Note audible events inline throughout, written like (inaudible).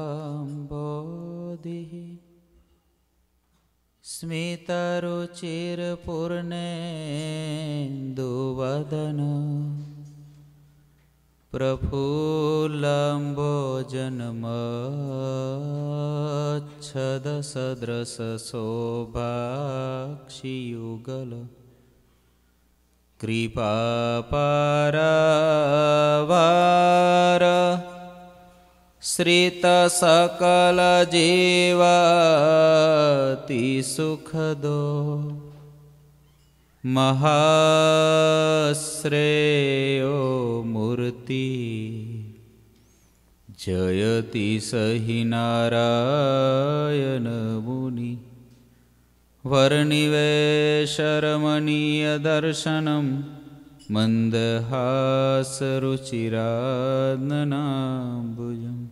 अम्बोधिः स्मितरुचिरपूर्णेन्दुवदन प्रफुल्लम्बो जन्मच्छदसदृशशोभाक्षियुगल कृपापार श्रितसकलजीवति सुखदो महाश्रेयो मूर्ति जयति सहि नारायण मुनि वर्निवेशरमणीयदर्शनं मन्दहासरुचिरान् बुजम्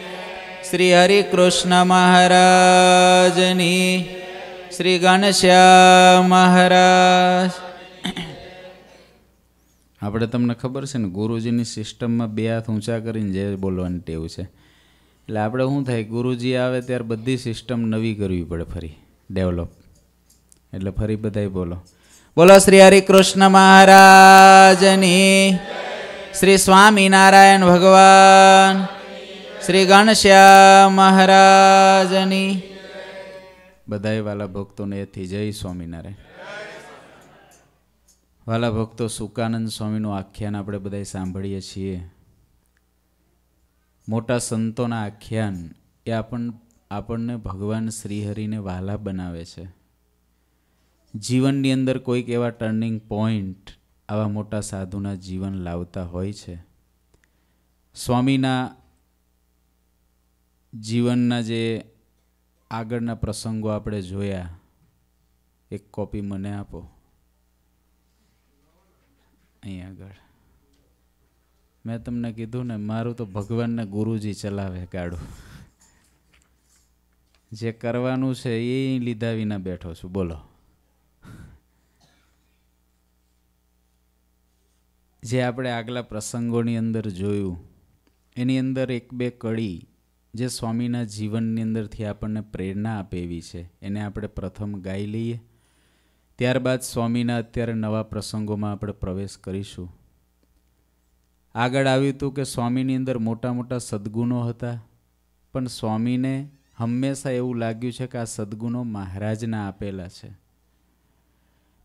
શ્રી હરિકૃષ્ણ મહારાજની શ્રી ઘનશ્યામ મહારાજ આપણે તમને ખબર છે ને ગુરુજીની સિસ્ટમમાં બે હાથ ઊંચા કરીને જે બોલવાની ટેવ છે એટલે આપણે શું થાય ગુરુજી આવે ત્યારે બધી સિસ્ટમ નવી કરવી પડે ફરી ડેવલપ એટલે ફરી બધાય બોલો બોલો શ્રી હરિકૃષ્ણ મહારાજની શ્રી સ્વામિનારાયણ ભગવાન શ્રી ગણશ્યામ મહારાજની બધાય વાલા ભક્તોને એથી જય સ્વામિનારાયણ વાલા ભક્તો સુકાનંદ સ્વામીનું આખ્યાન આપણે બધા સાંભળીએ છીએ મોટા સંતોના આખ્યાન એ આપણ આપણને ભગવાન શ્રીહરિને વાલા બનાવે છે જીવનની અંદર કોઈક એવા ટર્નિંગ પોઈન્ટ આવા મોટા સાધુના જીવન લાવતા હોય છે સ્વામીના જીવનના જે આગળના પ્રસંગો આપણે જોયા એક કોપી મને આપો અહીંયા આગળ મેં તમને કીધું ને મારું તો ભગવાનને ગુરુજી ચલાવે ગાડું જે કરવાનું છે એ લીધા વિના બેઠો છું બોલો જે આપણે આગલા પ્રસંગોની અંદર જોયું એની અંદર એક બે કડી જે સ્વામીના જીવનની અંદરથી આપણને પ્રેરણા આપેવી છે એને આપણે પ્રથમ ગાઈ લઈએ ત્યારબાદ સ્વામીના અત્યારે નવા પ્રસંગોમાં આપણે પ્રવેશ કરીશું આગળ આવ્યું હતું કે સ્વામીની અંદર મોટા મોટા સદ્ગુણો હતા પણ સ્વામીને હંમેશા એવું લાગ્યું છે કે આ સદ્ગુણો મહારાજના આપેલા છે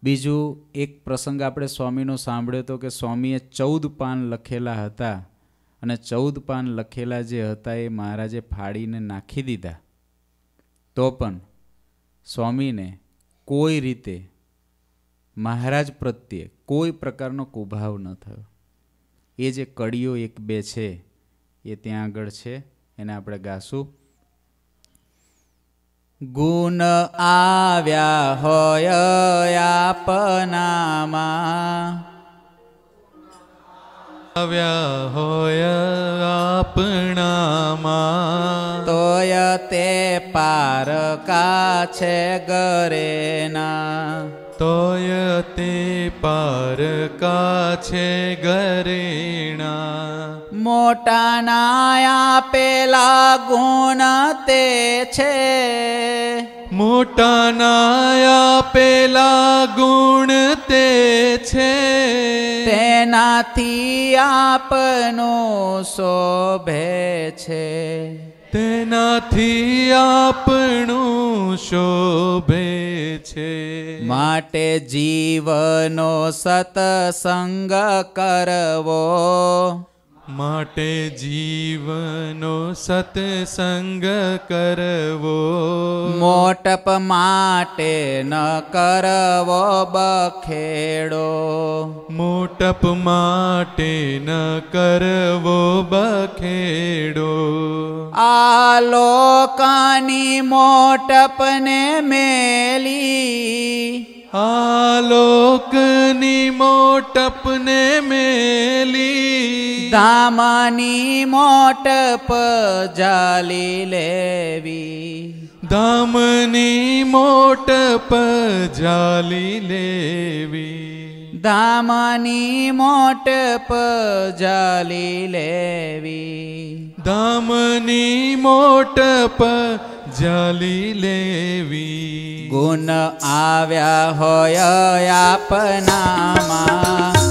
બીજું એક પ્રસંગ આપણે સ્વામીનો સાંભળ્યો હતો કે સ્વામીએ ચૌદ પાન લખેલા હતા અને ચૌદ પાન લખેલા જે હતા એ મહારાજે ફાડીને નાખી દીધા તો પણ સ્વામીને કોઈ રીતે મહારાજ પ્રત્યે કોઈ પ્રકારનો કુભાવ ન થયો એ જે કડીઓ એક બે છે એ ત્યાં આગળ છે એને આપણે ગાશું ગુણ આવ્યા હોય આપનામાં આવ્યા હોય આપણામાં તોય તે પારકા છે ગરેના તોય તે પારકા છે ગરેણા મોટાના પેલા ગુણ તે છે મોટાનાયા પેલા ગુણ તે છે તેનાથી આપનો શોભે છે તેનાથી આપણું શોભે છે માટે જીવનો સતસંગ કરવો માટે જીવનો સત્સંગ કરવો મોટપ માટે ન કરવો બખેડો મોટપ માટે ન કરવો બખેડો આ લોકની મોટપને મેલી આલોકની મોટપને મેલી દામની મોટપ જાલી લેવી દામની મોટપ જાલી લેવી ધામની મોટ જાલી લેવી ધામની મોટ જાલી લેવી ગુણ આવ્યા હોય આપનામાં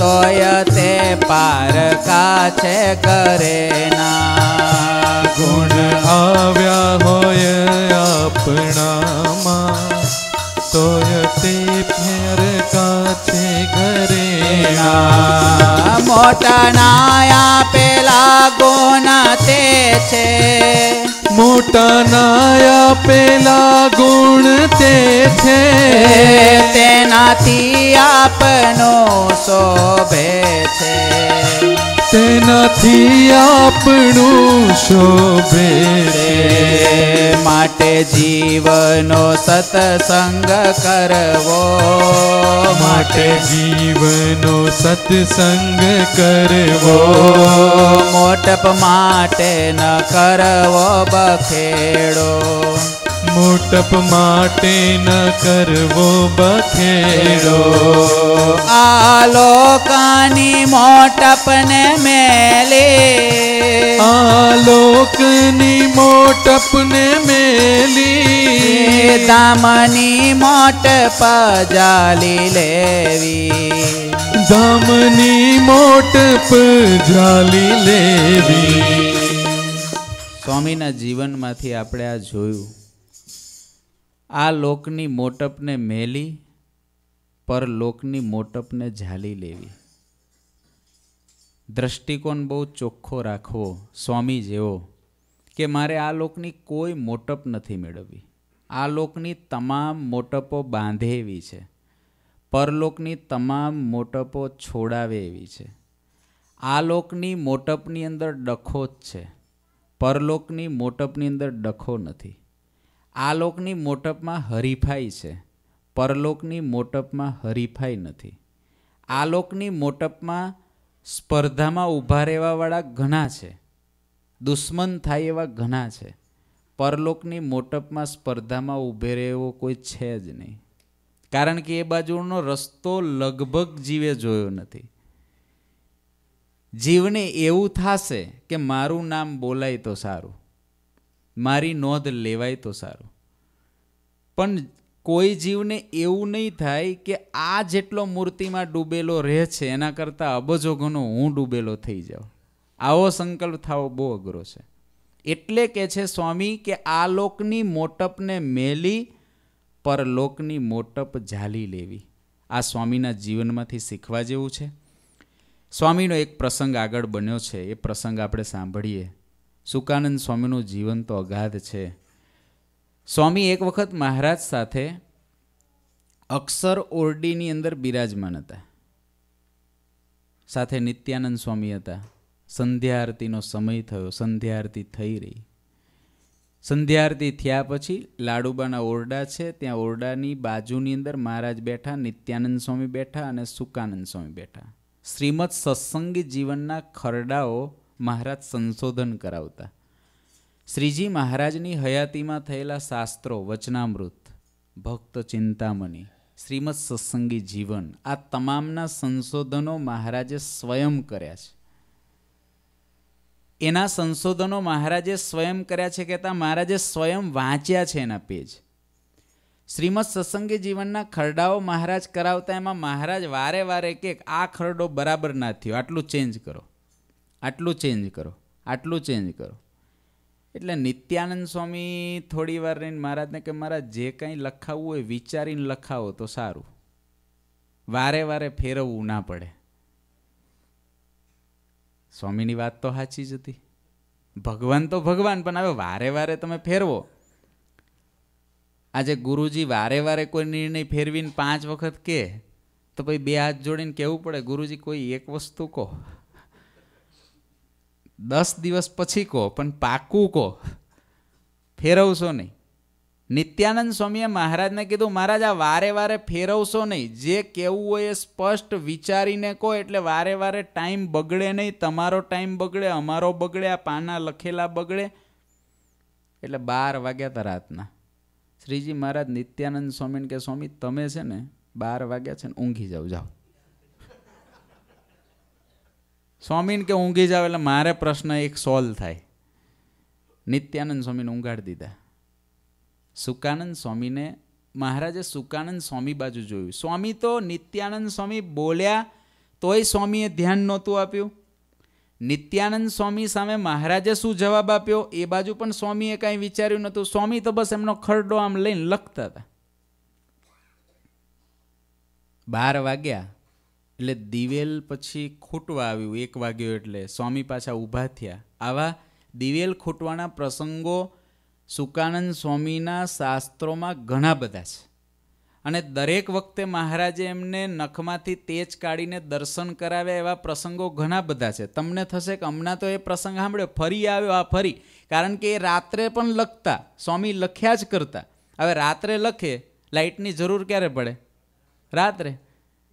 તોય તે પાર કાછે કરે ના ગુણ આવ્યા હોય આપણા তোরতে ফের কাছে ঘরে મોટનાયા પેલા ગુણતે છે મોટનાયા પેલા ગુણતે છે તેનાથી આપનો શોભે છે તેનાથી આપણું શોભે માટે જીવનો સતસંગ કરવો માટે જીવનો સતસંગ કરવો મોટપ માટે ન કરવો બખેડો મોટપ માટે ન કરવો બખેડો આ લોકની મોટપને મેલે આ લોકની મોટપને મેલી દામની મોટપ જાલી લેવી દામની મોટપ જાલી લેવી સ્વામીના જીવનમાંથી આપણે આ જોયું આ લોકની મોટપને મેલી પરલોકની મોટપને ઝાલી લેવી દ્રષ્ટિકોણ બહુ ચોખ્ખો રાખવો સ્વામી જેવો કે મારે આ લોકની કોઈ મોટપ નથી મેળવવી આ લોકની તમામ મોટપો બાંધે એવી છે પરલોકની તમામ મોટપો છોડાવે એવી છે આ લોકની મોટપની અંદર ડખો જ છે પરલોકની મોટપની અંદર ડખો નથી આલોકની મોટપમાં હરીફાઈ છે પરલોકની મોટપમાં હરીફાઈ નથી આલોકની મોટપમાં સ્પર્ધામાં ઊભા રહેવાવાળા ઘણા છે દુશ્મન થાય એવા ઘણા છે પરલોકની મોટપમાં સ્પર્ધામાં ઊભે રહેવો કોઈ છે જ નહીં કારણ કે એ બાજુનો રસ્તો લગભગ જીવે જોયો નથી જીવને એવું થશે કે મારું નામ બોલાય તો સારું મારી નોંધ લેવાય તો સારું પણ કોઈ જીવને એવું નહીં થાય કે આ જેટલો મૂર્તિમાં ડૂબેલો રહે છે એના કરતાં અબજો ઘણો હું ડૂબેલો થઈ જાઉં આવો સંકલ્પ થવો બહુ અઘરો છે એટલે કે છે સ્વામી કે આ લોકની મોટપને મેલી પર લોકની મોટપ ઝાલી લેવી આ સ્વામીના જીવનમાંથી શીખવા જેવું છે સ્વામીનો એક પ્રસંગ આગળ બન્યો છે એ પ્રસંગ આપણે સાંભળીએ સુકાનંદ સ્વામીનું જીવન તો અગાધ છે સ્વામી એક વખત મહારાજ સાથે અક્ષર ઓરડીની અંદર બિરાજમાન હતા સાથે નિત્યાનંદ સ્વામી હતા સંધ્યા આરતીનો સમય થયો સંધ્યા આરતી થઈ રહી સંધ્યા આરતી થયા પછી લાડુબાના ઓરડા છે ત્યાં ઓરડાની બાજુની અંદર મહારાજ બેઠા નિત્યાનંદ સ્વામી બેઠા અને સુકાનંદ સ્વામી બેઠા શ્રીમદ સત્સંગી જીવનના ખરડાઓ મહારાજ સંશોધન કરાવતા શ્રીજી મહારાજની હયાતીમાં થયેલા શાસ્ત્રો વચનામૃત ભક્ત ચિંતામણી શ્રીમદ સત્સંગી જીવન આ તમામના સંશોધનો મહારાજે સ્વયં કર્યા છે એના સંશોધનો મહારાજે સ્વયં કર્યા છે કહેતા મહારાજે સ્વયં વાંચ્યા છે એના પેજ શ્રીમદ સત્સંગી જીવનના ખરડાઓ મહારાજ કરાવતા એમાં મહારાજ વારે વારે કે આ ખરડો બરાબર ના થયો આટલું ચેન્જ કરો આટલું ચેન્જ કરો આટલું ચેન્જ કરો એટલે નિત્યાનંદ સ્વામી થોડી વાર રહીને મહારાજને કે મહારાજ જે કંઈ લખાવવું હોય વિચારીને લખાવો તો સારું વારે વારે ફેરવવું ના પડે સ્વામીની વાત તો સાચી જ હતી ભગવાન તો ભગવાન પણ હવે વારે વારે તમે ફેરવો આજે ગુરુજી વારે વારે કોઈ નિર્ણય ફેરવીને પાંચ વખત કે તો પછી બે હાથ જોડીને કહેવું પડે ગુરુજી કોઈ એક વસ્તુ કહો દસ દિવસ પછી કહો પણ પાકું કહો ફેરવશો નહીં નિત્યાનંદ સ્વામીએ મહારાજને કીધું મહારાજ આ વારે વારે ફેરવશો નહીં જે કહેવું હોય એ સ્પષ્ટ વિચારીને કહો એટલે વારે વારે ટાઈમ બગડે નહીં તમારો ટાઈમ બગડે અમારો બગડે આ પાના લખેલા બગડે એટલે બાર વાગ્યા હતા રાતના શ્રીજી મહારાજ નિત્યાનંદ સ્વામીને કે સ્વામી તમે છે ને બાર વાગ્યા છે ને ઊંઘી જાઓ જાઓ સ્વામીને કે ઊંઘી જાવ એટલે મારે પ્રશ્ન એક સોલ્વ થાય નિત્યાનંદ સ્વામીને ઊંઘાડી દીધા સુકાનંદ સ્વામીને મહારાજે સુકાનંદ સ્વામી બાજુ જોયું સ્વામી તો નિત્યાનંદ સ્વામી બોલ્યા તોય સ્વામીએ ધ્યાન નહોતું આપ્યું નિત્યાનંદ સ્વામી સામે મહારાજે શું જવાબ આપ્યો એ બાજુ પણ સ્વામીએ કાંઈ વિચાર્યું નહોતું સ્વામી તો બસ એમનો ખરડો આમ લઈને લખતા હતા બાર વાગ્યા એટલે દિવેલ પછી ખૂટવા આવ્યું એક વાગ્યો એટલે સ્વામી પાછા ઊભા થયા આવા દિવેલ ખૂટવાના પ્રસંગો સુકાનંદ સ્વામીના શાસ્ત્રોમાં ઘણા બધા છે અને દરેક વખતે મહારાજે એમને નખમાંથી તેજ કાઢીને દર્શન કરાવ્યા એવા પ્રસંગો ઘણા બધા છે તમને થશે કે હમણાં તો એ પ્રસંગ સાંભળ્યો ફરી આવ્યો આ ફરી કારણ કે એ રાત્રે પણ લખતા સ્વામી લખ્યા જ કરતા હવે રાત્રે લખે લાઇટની જરૂર ક્યારે પડે રાત્રે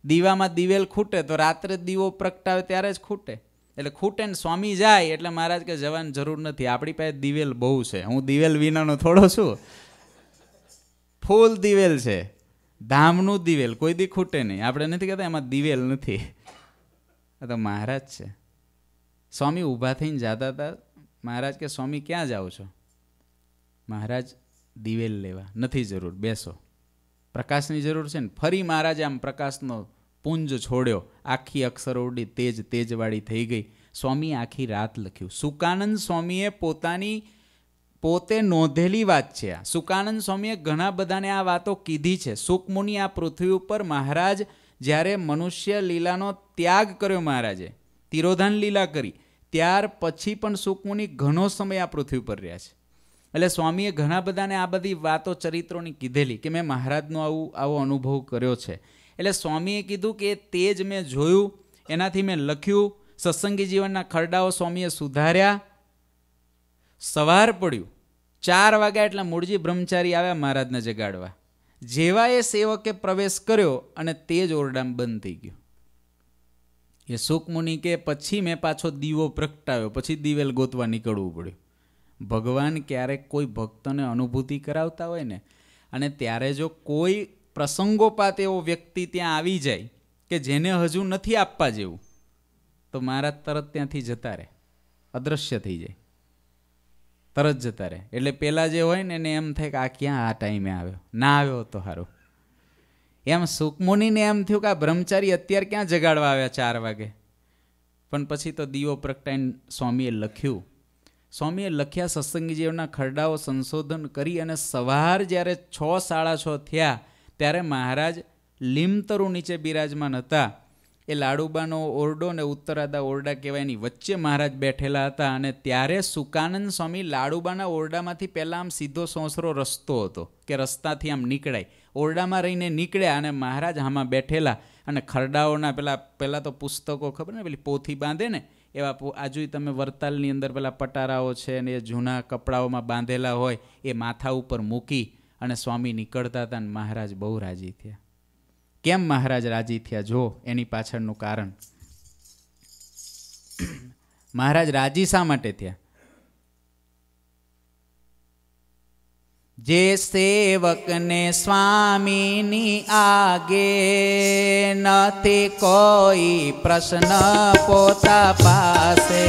દીવામાં દિવેલ ખૂટે તો રાત્રે દીવો પ્રગટાવે ત્યારે જ ખૂટે એટલે ખૂટે ને સ્વામી જાય એટલે મહારાજ કે જવાની જરૂર નથી આપણી પાસે દિવેલ બહુ છે હું દિવેલ વિનાનો થોડો છું ફૂલ દિવેલ છે ધામનું દિવેલ કોઈ દી ખૂટે નહીં આપણે નથી કહેતા એમાં દિવેલ નથી આ તો મહારાજ છે સ્વામી ઊભા થઈને જતા હતા મહારાજ કે સ્વામી ક્યાં જાઓ છો મહારાજ દિવેલ લેવા નથી જરૂર બેસો પ્રકાશની જરૂર છે ને ફરી મહારાજે આમ પ્રકાશનો પુંજ છોડ્યો આખી અક્ષરોડી તેજ તેજવાળી થઈ ગઈ સ્વામી આખી રાત લખ્યું સુકાનંદ સ્વામીએ પોતાની પોતે નોંધેલી વાત છે આ સુકાનંદ સ્વામીએ ઘણા બધાને આ વાતો કીધી છે સુકમુનિ આ પૃથ્વી ઉપર મહારાજ જ્યારે મનુષ્ય લીલાનો ત્યાગ કર્યો મહારાજે તિરોધાન લીલા કરી ત્યાર પછી પણ સુકમુનિ ઘણો સમય આ પૃથ્વી પર રહ્યા છે એટલે સ્વામીએ ઘણા બધાને આ બધી વાતો ચરિત્રોની કીધેલી કે મેં મહારાજનો આવું આવો અનુભવ કર્યો છે એટલે સ્વામીએ કીધું કે તે જ મેં જોયું એનાથી મેં લખ્યું સત્સંગી જીવનના ખરડાઓ સ્વામીએ સુધાર્યા સવાર પડ્યું ચાર વાગ્યા એટલે મૂળજી બ્રહ્મચારી આવ્યા મહારાજને જગાડવા જેવા એ સેવકે પ્રવેશ કર્યો અને તે જ ઓરડામ બંધ થઈ ગયો એ સુખમુનિ કે પછી મેં પાછો દીવો પ્રગટાવ્યો પછી દિવેલ ગોતવા નીકળવું પડ્યું ભગવાન ક્યારેક કોઈ ભક્તને અનુભૂતિ કરાવતા હોય ને અને ત્યારે જો કોઈ પ્રસંગોપાત એવો વ્યક્તિ ત્યાં આવી જાય કે જેને હજુ નથી આપવા જેવું તો મારા તરત ત્યાંથી જતા રહે અદૃશ્ય થઈ જાય તરત જતા રહે એટલે પહેલાં જે હોય ને એને એમ થાય કે આ ક્યાં આ ટાઈમે આવ્યો ના આવ્યો હતો સારો એમ સુકમુનિને એમ થયું કે આ બ્રહ્મચારી અત્યારે ક્યાં જગાડવા આવ્યા ચાર વાગે પણ પછી તો દીવો પ્રગટાઈન સ્વામીએ લખ્યું સ્વામીએ લખ્યા સત્સંગીજીઓના ખરડાઓ સંશોધન કરી અને સવાર જ્યારે છ સાડા છ થયા ત્યારે મહારાજ લીમતરુ નીચે બિરાજમાન હતા એ લાડુબાનો ઓરડો ને ઉત્તરાદા ઓરડા કહેવાયની વચ્ચે મહારાજ બેઠેલા હતા અને ત્યારે સુકાનંદ સ્વામી લાડુબાના ઓરડામાંથી પહેલાં આમ સીધો સોંસરો રસ્તો હતો કે રસ્તાથી આમ નીકળાય ઓરડામાં રહીને નીકળ્યા અને મહારાજ આમાં બેઠેલા અને ખરડાઓના પેલા પહેલાં તો પુસ્તકો ખબર ને પેલી પોથી બાંધે ને એવા આજુય તમે વરતાલની અંદર પેલા પટારાઓ છે અને એ જૂના કપડાઓમાં બાંધેલા હોય એ માથા ઉપર મૂકી અને સ્વામી નીકળતા હતા અને મહારાજ બહુ રાજી થયા કેમ મહારાજ રાજી થયા જો એની પાછળનું કારણ મહારાજ રાજી શા માટે થયા જે સેવકને સ્વામીની આગે નથી કોઈ પ્રશ્ન પોતા પાસે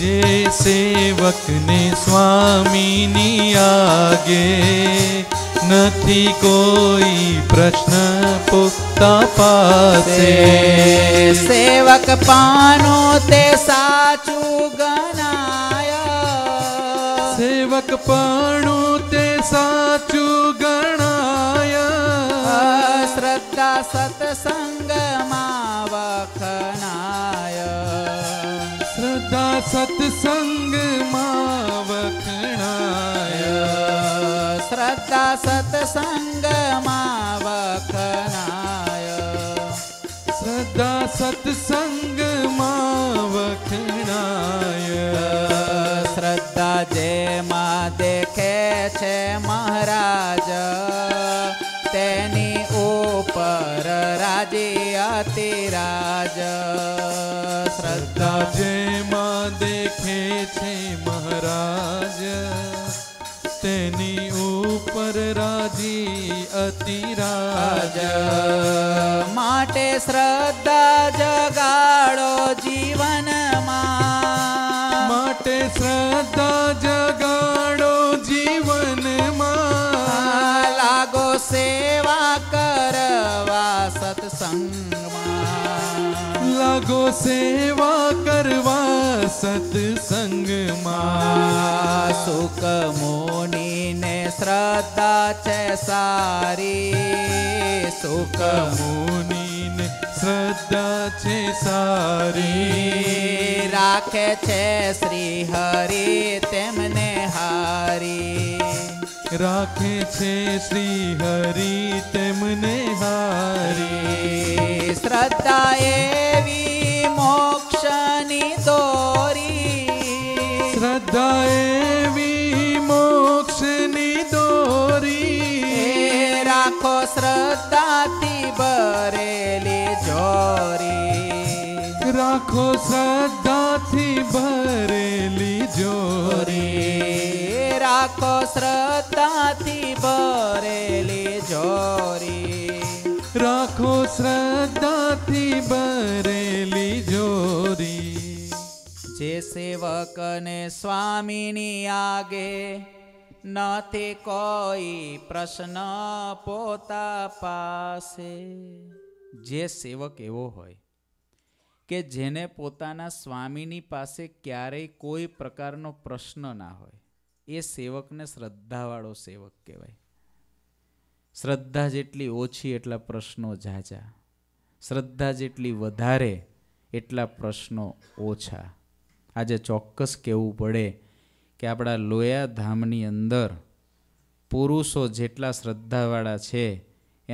જે સેવકને સ્વામીની આગે નથી કોઈ પ્રશ્ન પોતા પાસે સેવક પાનો તે સાચું ગના સેવક પણ તે સાચું ગણાય શ્રદ્ધા સત્સંગમાં વખણાય શ્રદ્ધા સત્સંગમાં વખણાય શ્રદ્ધા સત્સંગમાં વખણાય શ્રદ્ધા સત્સંગમાં વખણાય જે માં દેખે છે મહારાજ તેની ઉપર રાજી અતિ રાજ શ્રદ્ધા જે માં દેખે છે મહારાજ તેની ઉપર રાજી અતિરાજ માટે શ્રદ્ધા જગાડો જી સેવા કરવા સત્સંગમાં સુકમોનીને શ્રદ્ધા છે સારી સુખ સુકમોનીને શ્રદ્ધા છે સારી રાખે છે શ્રી હરિ તેમને હારી રાખે છે શ્રી હરિ તેમને હારી શ્રદ્ધા એવી શ્રદ્ધાથી ભરેલી જોરી રાખો શ્રદ્ધાથી ભરેલી જોરી રાખો શ્રદ્ધાથી ભરેલી જોરી રાખો શ્રદ્ધાથી ભરેલી જોરી જે સેવકને સ્વામીની આગે નથી કોઈ પ્રશ્ન પોતા પાસે જે સેવક એવો હોય કે જેને પોતાના સ્વામીની પાસે ક્યારેય કોઈ પ્રકારનો પ્રશ્ન ના હોય એ સેવકને શ્રદ્ધાવાળો સેવક કહેવાય શ્રદ્ધા જેટલી ઓછી એટલા પ્રશ્નો ઝાઝા શ્રદ્ધા જેટલી વધારે એટલા પ્રશ્નો ઓછા આજે ચોક્કસ કહેવું પડે કે આપણા લોયા ધામની અંદર પુરુષો જેટલા શ્રદ્ધાવાળા છે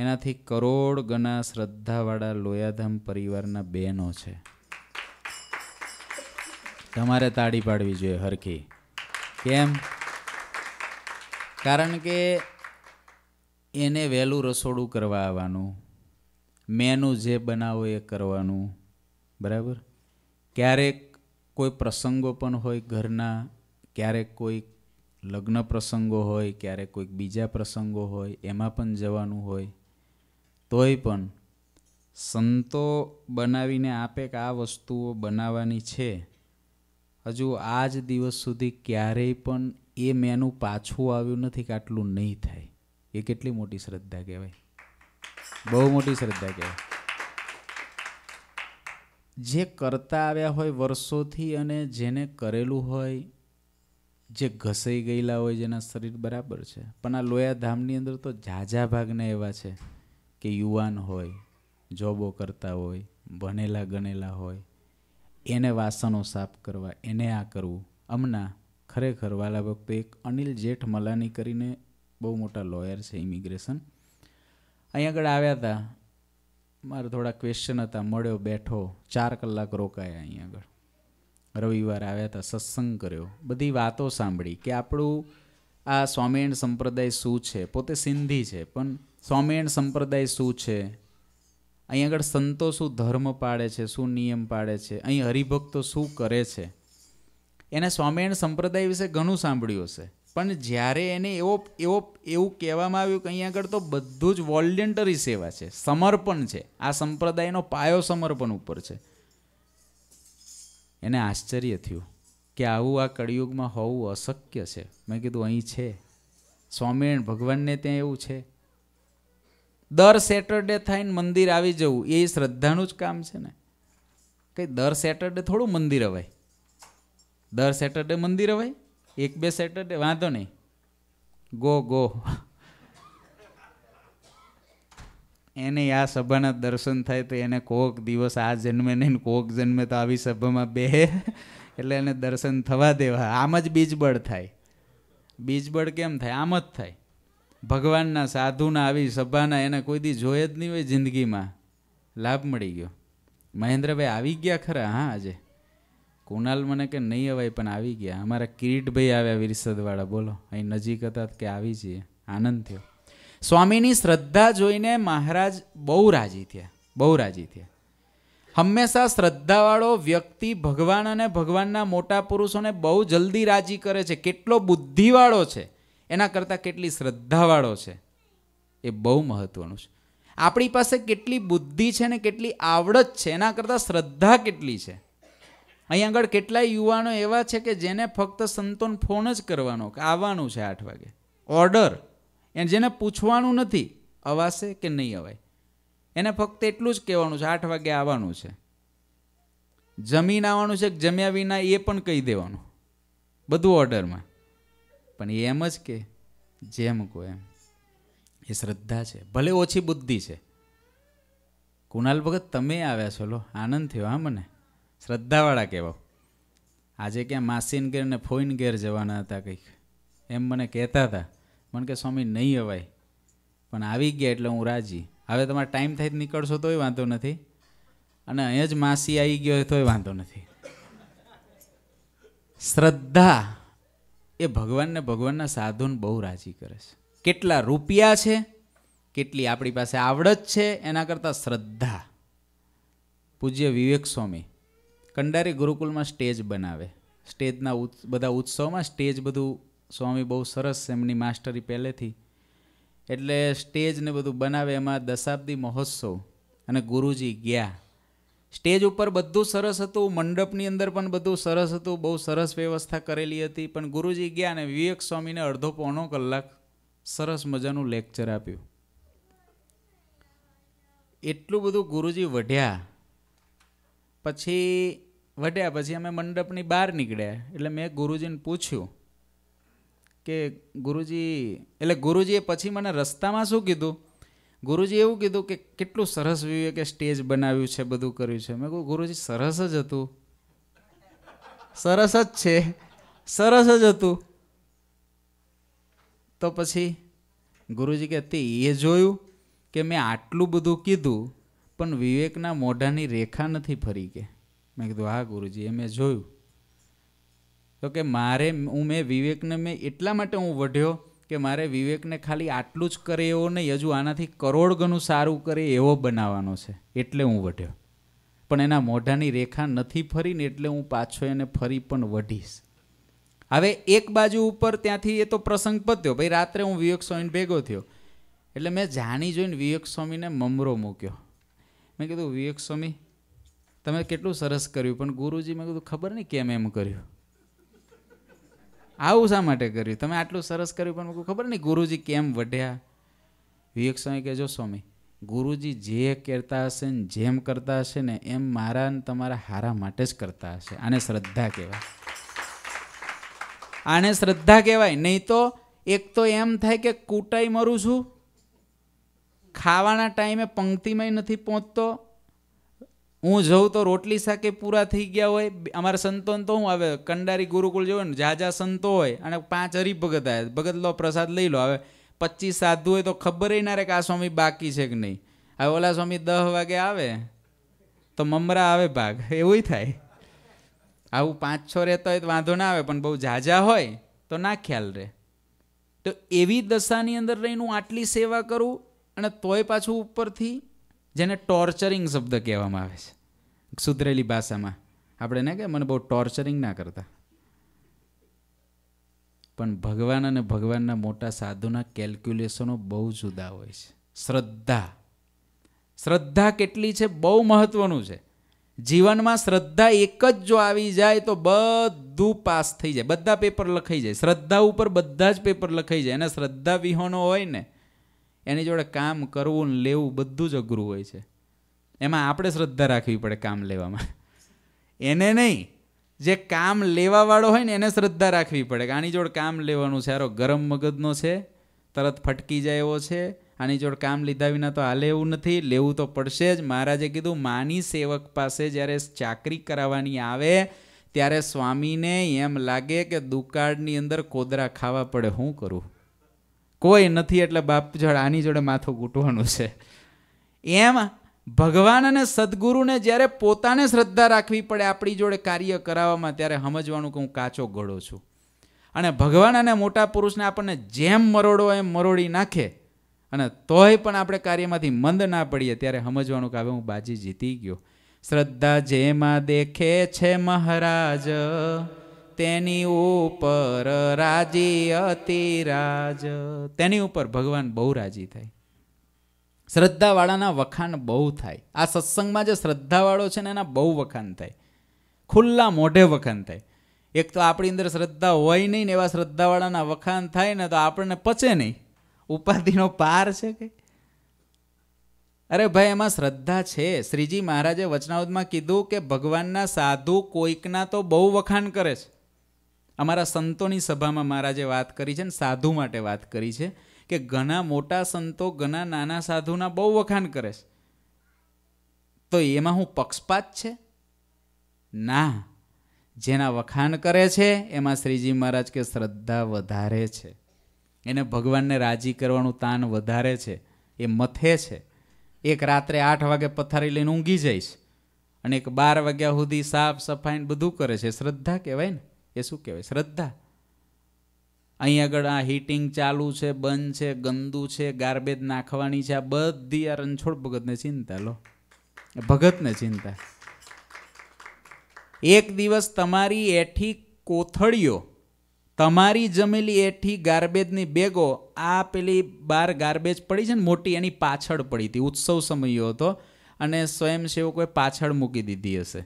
એનાથી કરોડ ગણા શ્રદ્ધાવાળા લોયાધામ પરિવારના બહેનો છે તમારે તાળી પાડવી જોઈએ હરખી કેમ કારણ કે એને વહેલું રસોડું કરવા આવવાનું મેનું જે બનાવો એ કરવાનું બરાબર ક્યારેક કોઈ પ્રસંગો પણ હોય ઘરના ક્યારેક કોઈક લગ્ન પ્રસંગો હોય ક્યારેક કોઈક બીજા પ્રસંગો હોય એમાં પણ જવાનું હોય તોય પણ સંતો બનાવીને આપે કે આ વસ્તુઓ બનાવવાની છે હજુ આ જ દિવસ સુધી ક્યારેય પણ એ મેનુ પાછું આવ્યું નથી કે આટલું નહીં થાય એ કેટલી મોટી શ્રદ્ધા કહેવાય બહુ મોટી શ્રદ્ધા કહેવાય જે કરતા આવ્યા હોય વર્ષોથી અને જેને કરેલું હોય જે ઘસાઈ ગયેલા હોય જેના શરીર બરાબર છે પણ આ લોયા ધામની અંદર તો ઝાઝા ભાગના એવા છે કે યુવાન હોય જોબો કરતા હોય ભણેલા ગણેલા હોય એને વાસણો સાફ કરવા એને આ કરવું હમણાં ખરેખર વાલા ભક્તો એક અનિલ જેઠ મલાની કરીને બહુ મોટા લોયર છે ઇમિગ્રેશન અહીં આગળ આવ્યા હતા મારે થોડા ક્વેશ્ચન હતા મળ્યો બેઠો ચાર કલાક રોકાયા અહીં આગળ રવિવાર આવ્યા હતા સત્સંગ કર્યો બધી વાતો સાંભળી કે આપણું આ સ્વામિયણ સંપ્રદાય શું છે પોતે સિંધી છે પણ સ્વામિયણ સંપ્રદાય શું છે અહીં આગળ સંતો શું ધર્મ પાડે છે શું નિયમ પાડે છે અહીં હરિભક્તો શું કરે છે એને સ્વામિયણ સંપ્રદાય વિશે ઘણું સાંભળ્યું હશે પણ જ્યારે એને એવો એવો એવું કહેવામાં આવ્યું કે અહીં આગળ તો બધું જ વોલ્યન્ટરી સેવા છે સમર્પણ છે આ સંપ્રદાયનો પાયો સમર્પણ ઉપર છે એને આશ્ચર્ય થયું કે આવું આ કળિયુગમાં હોવું અશક્ય છે મેં કીધું અહીં છે સ્વામિનારાયણ ભગવાનને ત્યાં એવું છે દર સેટરડે થઈને મંદિર આવી જવું એ શ્રદ્ધાનું જ કામ છે ને કંઈ દર સેટરડે થોડું મંદિર અવાય દર સેટરડે મંદિર અવાય એક બે સેટરડે વાંધો નહીં ગો ગો એને આ સભાના દર્શન થાય તો એને કોક દિવસ આ જન્મે નહીં કોક જન્મે તો આવી સભામાં બે એટલે એને દર્શન થવા દેવા આમ જ બીજબળ થાય બીજબળ કેમ થાય આમ જ થાય ભગવાનના સાધુના આવી સભાના એને કોઈ દી જોયે જ નહીં હોય જિંદગીમાં લાભ મળી ગયો મહેન્દ્રભાઈ આવી ગયા ખરા હા આજે કુનાલ મને કે નહીં અવાય પણ આવી ગયા અમારા કિરીટભાઈ આવ્યા વિરસદવાળા બોલો અહીં નજીક હતા કે આવી જઈએ આનંદ થયો સ્વામીની શ્રદ્ધા જોઈને મહારાજ બહુ રાજી થયા બહુ રાજી થયા હંમેશા શ્રદ્ધાવાળો વ્યક્તિ ભગવાન અને ભગવાનના મોટા પુરુષોને બહુ જલ્દી રાજી કરે છે કેટલો બુદ્ધિવાળો છે એના કરતાં કેટલી શ્રદ્ધાવાળો છે એ બહુ મહત્ત્વનું છે આપણી પાસે કેટલી બુદ્ધિ છે ને કેટલી આવડત છે એના કરતાં શ્રદ્ધા કેટલી છે અહીં આગળ કેટલાય યુવાનો એવા છે કે જેને ફક્ત સંતોન ફોન જ કરવાનો કે આવવાનું છે આઠ વાગે ઓર્ડર એને જેને પૂછવાનું નથી અવાશે કે નહીં અવાય એને ફક્ત એટલું જ કહેવાનું છે આઠ વાગે આવવાનું છે જમીન આવવાનું છે કે જમ્યા વિના એ પણ કહી દેવાનું બધું ઓર્ડરમાં પણ એ એમ જ કે જેમ કહો એમ એ શ્રદ્ધા છે ભલે ઓછી બુદ્ધિ છે કુનાલ ભગત તમે આવ્યા છો લો આનંદ થયો હા મને શ્રદ્ધાવાળા કહેવાઓ આજે ક્યાં માસીન ઘેર ને ફોઈન ઘેર જવાના હતા કંઈક એમ મને કહેતા હતા પણ કે સ્વામી નહીં અવાય પણ આવી ગયા એટલે હું રાજી હવે તમારે ટાઈમ થાય નીકળશો તોય વાંધો નથી અને અહીંયા જ માસી આવી ગયો હોય તોય વાંધો નથી શ્રદ્ધા એ ભગવાનને ભગવાનના સાધુને બહુ રાજી કરે છે કેટલા રૂપિયા છે કેટલી આપણી પાસે આવડત છે એના કરતાં શ્રદ્ધા પૂજ્ય વિવેક સ્વામી કંડારી ગુરુકુલમાં સ્ટેજ બનાવે સ્ટેજના બધા ઉત્સવમાં સ્ટેજ બધું સ્વામી બહુ સરસ એમની માસ્ટરી પહેલેથી એટલે સ્ટેજ ને બધું બનાવે એમાં દશાબ્દી મહોત્સવ અને ગુરુજી ગયા સ્ટેજ ઉપર બધું સરસ હતું મંડપની અંદર પણ બધું સરસ હતું બહુ સરસ વ્યવસ્થા કરેલી હતી પણ ગુરુજી ગયા અને વિવેક સ્વામીને અડધો પોણો કલાક સરસ મજાનું લેક્ચર આપ્યું એટલું બધું ગુરુજી વઢ્યા પછી વઢ્યા પછી અમે મંડપની બહાર નીકળ્યા એટલે મેં ગુરુજીને પૂછ્યું કે ગુરુજી એટલે ગુરુજીએ પછી મને રસ્તામાં શું કીધું ગુરુજી એવું કીધું કે કેટલું સરસ વિવેકે સ્ટેજ બનાવ્યું છે બધું કર્યું છે મેં કહું ગુરુજી સરસ જ હતું સરસ જ છે સરસ જ હતું તો પછી ગુરુજી કે તે એ જોયું કે મેં આટલું બધું કીધું પણ વિવેકના મોઢાની રેખા નથી ફરી કે મેં કીધું હા ગુરુજી એ મેં જોયું તો કે મારે હું મેં વિવેકને મેં એટલા માટે હું વઢ્યો કે મારે વિવેકને ખાલી આટલું જ કરે એવો નહીં હજુ આનાથી કરોડ ગણું સારું કરે એવો બનાવવાનો છે એટલે હું વઢ્યો પણ એના મોઢાની રેખા નથી ફરીને એટલે હું પાછો એને ફરી પણ વઢીશ હવે એક બાજુ ઉપર ત્યાંથી એ તો પ્રસંગ પત્યો ભાઈ રાત્રે હું વિવેક સ્વામીને ભેગો થયો એટલે મેં જાણી જોઈને વિવેક સ્વામીને મમરો મૂક્યો મેં કીધું વિવેક સ્વામી તમે કેટલું સરસ કર્યું પણ ગુરુજી મેં કીધું ખબર નહીં કેમ એમ કર્યું આવું શા માટે કર્યું તમે આટલું સરસ કર્યું પણ મને ખબર નહીં ગુરુજી કેમ વઢ્યા વિવેક સ્વામી કે જો સ્વામી ગુરુજી જે કરતા હશે ને જેમ કરતા હશે ને એમ મારા ને તમારા હારા માટે જ કરતા હશે આને શ્રદ્ધા કહેવાય આને શ્રદ્ધા કહેવાય નહીં તો એક તો એમ થાય કે કૂટાઈ મરું છું ખાવાના ટાઈમે પંક્તિમાં નથી પહોંચતો હું જઉં તો રોટલી શાકે પૂરા થઈ ગયા હોય અમારા સંતોન તો હું આવે કંડારી ગુરુકુળ જોયું ને ઝાઝા સંતો હોય અને પાંચ હરિભગત આવે ભગત લો પ્રસાદ લઈ લો હવે પચીસ સાધુ હોય તો ખબર ના રહે કે આ સ્વામી બાકી છે કે નહીં હવે ઓલા સ્વામી દહ વાગે આવે તો મમરા આવે ભાગ (laughs) એવું થાય આવું પાંચ છ રહેતા હોય તો વાંધો ના આવે પણ બહુ ઝાઝા હોય તો ના ખ્યાલ રહે તો એવી દશાની અંદર રહીને હું આટલી સેવા કરું અને તોય પાછું ઉપરથી જેને ટોર્ચરિંગ શબ્દ કહેવામાં આવે છે સુધરેલી ભાષામાં આપણે ને કે મને બહુ ટોર્ચરિંગ ના કરતા પણ ભગવાન અને ભગવાનના મોટા સાધુના કેલ્ક્યુલેશનો બહુ જુદા હોય છે શ્રદ્ધા શ્રદ્ધા કેટલી છે બહુ મહત્વનું છે જીવનમાં શ્રદ્ધા એક જ જો આવી જાય તો બધું પાસ થઈ જાય બધા પેપર લખાઈ જાય શ્રદ્ધા ઉપર બધા જ પેપર લખાઈ જાય અને શ્રદ્ધા વિહોનો હોય ને એની જોડે કામ કરવું ને લેવું બધું જ અઘરું હોય છે એમાં આપણે શ્રદ્ધા રાખવી પડે કામ લેવામાં એને નહીં જે કામ લેવાવાળો હોય ને એને શ્રદ્ધા રાખવી પડે કે આની જોડે કામ લેવાનું છે સારો ગરમ મગજનો છે તરત ફટકી જાય એવો છે આની જોડે કામ લીધા વિના તો હાલે એવું નથી લેવું તો પડશે જ મહારાજે કીધું માની સેવક પાસે જ્યારે ચાકરી કરાવવાની આવે ત્યારે સ્વામીને એમ લાગે કે દુકાળની અંદર કોદરા ખાવા પડે હું કરું કોઈ નથી એટલે બાપ જોડે આની જોડે માથું ગૂંટવાનું છે એમ ભગવાન અને સદગુરુને જ્યારે પોતાને શ્રદ્ધા રાખવી પડે આપણી જોડે કાર્ય કરાવવામાં ત્યારે સમજવાનું કે હું કાચો ગળો છું અને ભગવાન અને મોટા પુરુષને આપણને જેમ મરોડો એમ મરોડી નાખે અને તોય પણ આપણે કાર્યમાંથી મંદ ના પડીએ ત્યારે સમજવાનું કે હવે હું બાજી જીતી ગયો શ્રદ્ધા જેમાં દેખે છે મહારાજ તેની ઉપર રાજી અતિ રાજ તેની ઉપર ભગવાન બહુ રાજી થાય શ્રદ્ધાવાળાના વખાણ બહુ થાય આ સત્સંગમાં જે શ્રદ્ધાવાળો છે ને એના બહુ વખાણ થાય ખુલ્લા મોઢે વખાણ થાય એક તો આપણી અંદર શ્રદ્ધા હોય નહીં ને એવા શ્રદ્ધાવાળાના વખાણ થાય ને તો આપણને પચે નહીં ઉપાધિનો પાર છે કે અરે ભાઈ એમાં શ્રદ્ધા છે શ્રીજી મહારાજે વચનાવતમાં કીધું કે ભગવાનના સાધુ કોઈકના તો બહુ વખાણ કરે છે અમારા સંતોની સભામાં મહારાજે વાત કરી છે ને સાધુ માટે વાત કરી છે કે ઘણા મોટા સંતો ઘણા નાના સાધુના બહુ વખાણ કરે છે તો એમાં હું પક્ષપાત છે ના જેના વખાણ કરે છે એમાં શ્રીજી મહારાજ કે શ્રદ્ધા વધારે છે એને ભગવાનને રાજી કરવાનું તાન વધારે છે એ મથે છે એક રાત્રે આઠ વાગે પથારી લઈને ઊંઘી જઈશ અને એક બાર વાગ્યા સુધી સાફ સફાઈ બધું કરે છે શ્રદ્ધા કહેવાય ને એ શું કહેવાય શ્રદ્ધા અહીં આગળ આ હીટિંગ ચાલુ છે બંધ છે ગંદુ છે ગાર્બેજ નાખવાની છે આ બધી આ રણછોડ ભગતને ચિંતા લો ભગતને ચિંતા એક દિવસ તમારી એઠી કોથળીઓ તમારી જમેલી એઠી ગાર્બેજની બેગો આ પેલી બાર ગાર્બેજ પડી છે ને મોટી એની પાછળ પડી હતી ઉત્સવ સમયો હતો અને સ્વયંસેવકોએ પાછળ મૂકી દીધી હશે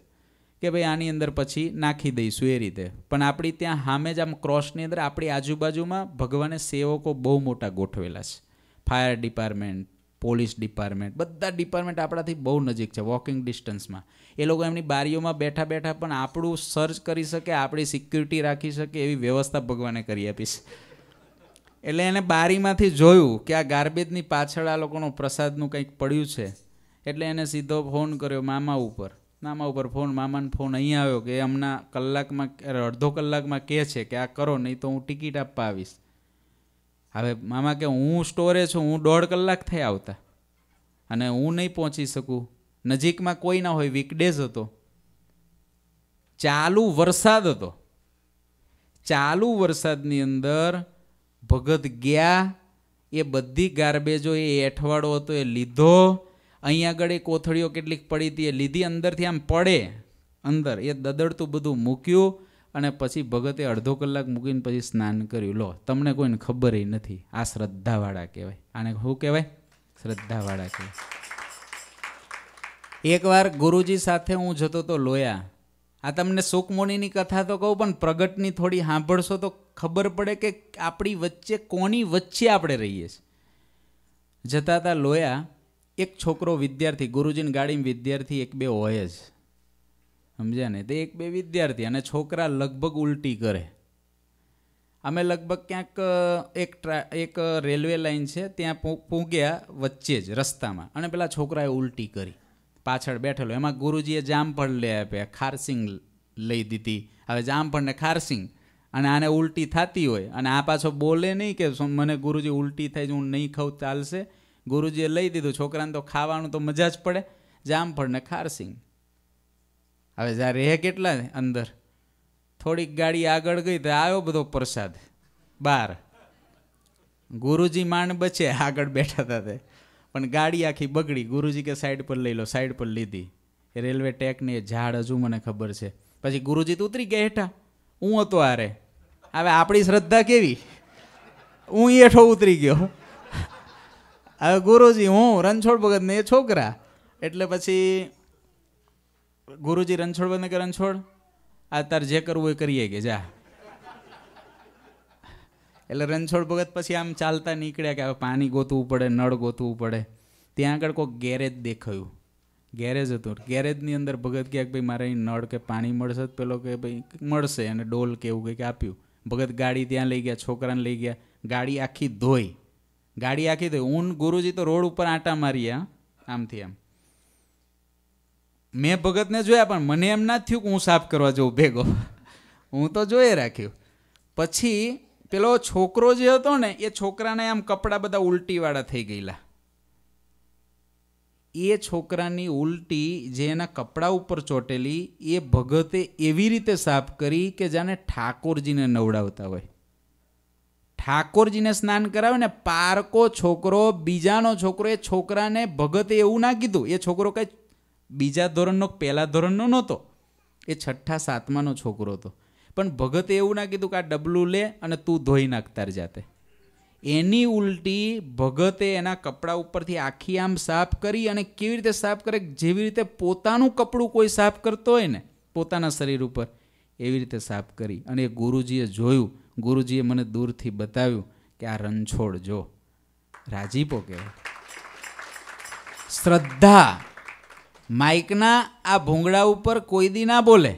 કે ભાઈ આની અંદર પછી નાખી દઈશું એ રીતે પણ આપણી ત્યાં સામે જ આમ ક્રોસની અંદર આપણી આજુબાજુમાં ભગવાને સેવકો બહુ મોટા ગોઠવેલા છે ફાયર ડિપાર્ટમેન્ટ પોલીસ ડિપાર્ટમેન્ટ બધા ડિપાર્ટમેન્ટ આપણાથી બહુ નજીક છે વોકિંગ ડિસ્ટન્સમાં એ લોકો એમની બારીઓમાં બેઠા બેઠા પણ આપણું સર્ચ કરી શકે આપણી સિક્યુરિટી રાખી શકે એવી વ્યવસ્થા ભગવાને કરી આપી છે એટલે એને બારીમાંથી જોયું કે આ ગાર્બેજની પાછળ આ લોકોનો પ્રસાદનું કંઈક પડ્યું છે એટલે એને સીધો ફોન કર્યો મામા ઉપર મામા ઉપર ફોન મામાનો ફોન અહીં આવ્યો કે હમણાં કલાકમાં અડધો કલાકમાં કહે છે કે આ કરો નહીં તો હું ટિકિટ આપવા આવીશ હવે મામા કે હું સ્ટોરે છું હું દોઢ કલાક થઈ આવતા અને હું નહીં પહોંચી શકું નજીકમાં કોઈ ના હોય વીકડેઝ હતો ચાલુ વરસાદ હતો ચાલુ વરસાદની અંદર ભગત ગયા એ બધી ગાર્બેજો એ એઠવાડો હતો એ લીધો અહીં આગળ એ કોથળીઓ કેટલીક પડી હતી એ લીધી અંદરથી આમ પડે અંદર એ દદડતું બધું મૂક્યું અને પછી ભગતે અડધો કલાક મૂકીને પછી સ્નાન કર્યું લો તમને કોઈને ખબર નથી આ શ્રદ્ધાવાળા કહેવાય આને શું કહેવાય શ્રદ્ધાવાળા કહેવાય એકવાર ગુરુજી સાથે હું જતો તો લોયા આ તમને સુકમુનિની કથા તો કહું પણ પ્રગટની થોડી સાંભળશો તો ખબર પડે કે આપણી વચ્ચે કોની વચ્ચે આપણે રહીએ છીએ જતા હતા લોયા એક છોકરો વિદ્યાર્થી ગુરુજીની ગાડીમાં વિદ્યાર્થી એક બે હોય જ સમજ્યા ને તે એક બે વિદ્યાર્થી અને છોકરા લગભગ ઉલટી કરે અમે લગભગ ક્યાંક એક ટ્રા એક રેલવે લાઇન છે ત્યાં પૂગ્યા વચ્ચે જ રસ્તામાં અને પેલા છોકરાએ ઉલટી કરી પાછળ બેઠેલો એમાં ગુરુજીએ જામફળ લઈ આપ્યા ખારસિંગ લઈ દીધી હવે જામફળને ખારસિંગ અને આને ઉલટી થતી હોય અને આ પાછો બોલે નહીં કે મને ગુરુજી ઉલટી થાય છે હું નહીં ખાઉં ચાલશે ગુરુજીએ લઈ દીધું છોકરાને તો ખાવાનું તો મજા જ પડે જામફળ ને ખારસિંગ હવે જ્યારે રહે કેટલા અંદર થોડીક ગાડી આગળ ગઈ તો આવ્યો બધો પ્રસાદ બાર ગુરુજી માંડ બચે આગળ બેઠા હતા તે પણ ગાડી આખી બગડી ગુરુજી કે સાઈડ પર લઈ લો સાઈડ પર લીધી રેલવે ટેકની ઝાડ હજુ મને ખબર છે પછી ગુરુજી તો ઉતરી ગયા હેઠા હું હતો આરે હવે આપણી શ્રદ્ધા કેવી હું હેઠો ઉતરી ગયો હવે ગુરુજી હું રણછોડ ભગત ને છોકરા એટલે પછી ગુરુજી રણછોડ ભગત કે રણછોડ આ તાર જે કરવું એ કરીએ કે જા એટલે રણછોડ ભગત પછી આમ ચાલતા નીકળ્યા કે હવે પાણી ગોતવું પડે નળ ગોતવું પડે ત્યાં આગળ કોઈ ગેરેજ દેખાયું ગેરેજ હતું ગેરેજની અંદર ભગત કહે કે ભાઈ મારે અહીં નળ કે પાણી મળશે તો પેલો કે ભાઈ મળશે અને ડોલ કે એવું કંઈક આપ્યું ભગત ગાડી ત્યાં લઈ ગયા છોકરાને લઈ ગયા ગાડી આખી ધોઈ ગાડી આખી થઈ હું ગુરુજી તો રોડ ઉપર આંટા માર્યા આમથી એમ મેં ભગતને જોયા પણ મને એમ ના થયું કે હું સાફ કરવા જઉં ભેગો હું તો જોઈએ રાખ્યું પછી પેલો છોકરો જે હતો ને એ છોકરાને આમ કપડાં બધા ઉલટીવાળા થઈ ગયેલા એ છોકરાની ઉલટી જે એના કપડા ઉપર ચોટેલી એ ભગતે એવી રીતે સાફ કરી કે જાણે ઠાકોરજીને નવડાવતા હોય ઠાકોરજીને સ્નાન કરાવે ને પારકો છોકરો બીજાનો છોકરો એ છોકરાને ભગતે એવું ના કીધું એ છોકરો કંઈ બીજા ધોરણનો પહેલા ધોરણનો નહોતો એ છઠ્ઠા સાતમાનો છોકરો હતો પણ ભગતે એવું ના કીધું કે આ ડબલું લે અને તું ધોઈ નાખતાર જાતે એની ઉલટી ભગતે એના કપડાં ઉપરથી આખી આમ સાફ કરી અને કેવી રીતે સાફ કરે જેવી રીતે પોતાનું કપડું કોઈ સાફ કરતો હોય ને પોતાના શરીર ઉપર એવી રીતે સાફ કરી અને એ ગુરુજીએ જોયું ગુરુજીએ મને દૂરથી બતાવ્યું કે આ રણછોડ જો રાજીપો કહેવાય શ્રદ્ધા માઇકના આ ભૂંગળા ઉપર કોઈ દી ના બોલે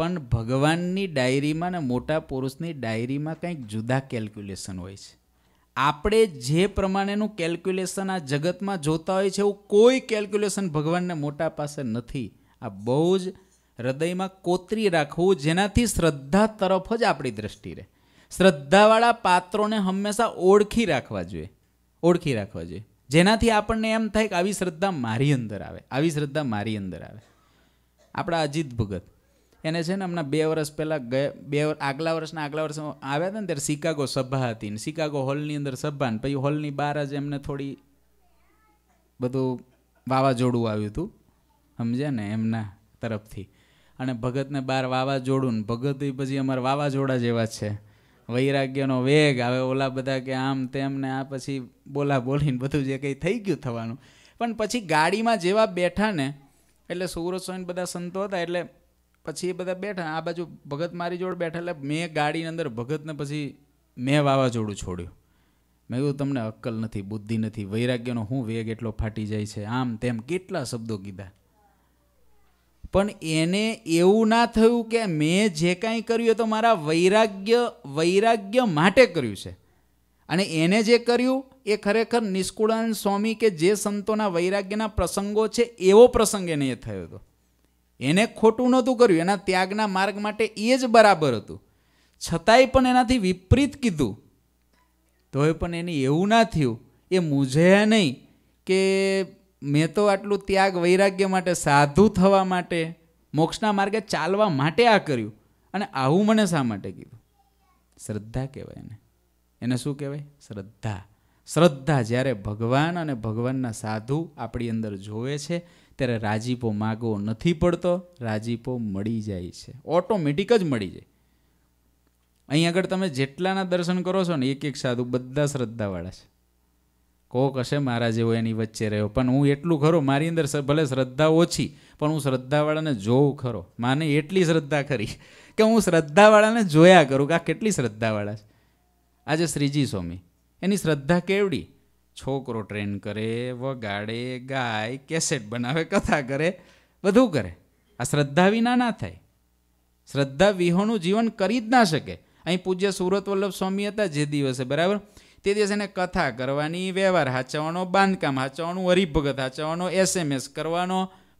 પણ ભગવાનની ડાયરીમાં ને મોટા પુરુષની ડાયરીમાં કંઈક જુદા કેલ્ક્યુલેશન હોય છે આપણે જે પ્રમાણેનું કેલ્ક્યુલેશન આ જગતમાં જોતા હોય છે એવું કોઈ કેલ્ક્યુલેશન ભગવાનને મોટા પાસે નથી આ બહુ જ હૃદયમાં કોતરી રાખવું જેનાથી શ્રદ્ધા તરફ જ આપણી દ્રષ્ટિ રહે શ્રદ્ધાવાળા પાત્રોને હંમેશા ઓળખી રાખવા જોઈએ ઓળખી રાખવા જોઈએ જેનાથી આપણને એમ થાય કે આવી શ્રદ્ધા મારી અંદર આવે આવી શ્રદ્ધા મારી અંદર આવે આપણા અજીત ભગત એને છે ને હમણાં બે વર્ષ પહેલાં ગયા બે આગલા વર્ષના આગલા વર્ષમાં આવ્યા હતા ને ત્યારે શિકાગો સભા હતી ને શિકાગો હોલની અંદર સભા ને પછી હોલની બહાર જ એમને થોડી બધું વાવાઝોડું આવ્યું હતું સમજ્યા ને એમના તરફથી અને ભગતને બહાર વાવાઝોડું ને ભગત પછી અમારા વાવાઝોડા જેવા છે વૈરાગ્યનો વેગ આવે ઓલા બધા કે આમ તેમ ને આ પછી બોલા બોલીને બધું જે કંઈ થઈ ગયું થવાનું પણ પછી ગાડીમાં જેવા બેઠા ને એટલે સુરત સ્વામી બધા સંતો હતા એટલે પછી એ બધા બેઠા આ બાજુ ભગત મારી જોડે બેઠા એટલે મેં ગાડીની અંદર ભગતને પછી મેં વાવાઝોડું છોડ્યું મેં કહ્યું તમને અક્કલ નથી બુદ્ધિ નથી વૈરાગ્યનો હું વેગ એટલો ફાટી જાય છે આમ તેમ કેટલા શબ્દો કીધા પણ એને એવું ના થયું કે મેં જે કાંઈ કર્યું એ તો મારા વૈરાગ્ય વૈરાગ્ય માટે કર્યું છે અને એને જે કર્યું એ ખરેખર નિષ્કુળાનંદ સ્વામી કે જે સંતોના વૈરાગ્યના પ્રસંગો છે એવો પ્રસંગ એને એ થયો હતો એને ખોટું નહોતું કર્યું એના ત્યાગના માર્ગ માટે એ જ બરાબર હતું છતાંય પણ એનાથી વિપરીત કીધું તોય પણ એને એવું ના થયું એ મૂઝે નહીં કે મેં તો આટલું ત્યાગ વૈરાગ્ય માટે સાધુ થવા માટે મોક્ષના માર્ગે ચાલવા માટે આ કર્યું અને આવું મને શા માટે કીધું શ્રદ્ધા કહેવાય એને એને શું કહેવાય શ્રદ્ધા શ્રદ્ધા જ્યારે ભગવાન અને ભગવાનના સાધુ આપણી અંદર જોવે છે ત્યારે રાજીપો માગવો નથી પડતો રાજીપો મળી જાય છે ઓટોમેટિક જ મળી જાય અહીં આગળ તમે જેટલાના દર્શન કરો છો ને એક એક સાધુ બધા શ્રદ્ધાવાળા છે કોક હશે મારા જેવો એની વચ્ચે રહ્યો પણ હું એટલું ખરો મારી અંદર ભલે શ્રદ્ધા ઓછી પણ હું શ્રદ્ધાવાળાને જોઉં ખરો માને એટલી શ્રદ્ધા ખરી કે હું શ્રદ્ધાવાળાને જોયા કરું કે આ કેટલી શ્રદ્ધાવાળા છે આજે શ્રીજી સ્વામી એની શ્રદ્ધા કેવડી છોકરો ટ્રેન કરે વગાડે ગાય કેસેટ બનાવે કથા કરે બધું કરે આ શ્રદ્ધા વિના ના થાય શ્રદ્ધા વિહોણું જીવન કરી જ ના શકે અહીં પૂજ્ય સુરત વલ્લભ સ્વામી હતા જે દિવસે બરાબર તે દિવસે એને કથા કરવાની વ્યવહાર હાચવવાનો બાંધકામ હાચવવાનું હરિભગત હાચવવાનો એસએમએસ કરવાનો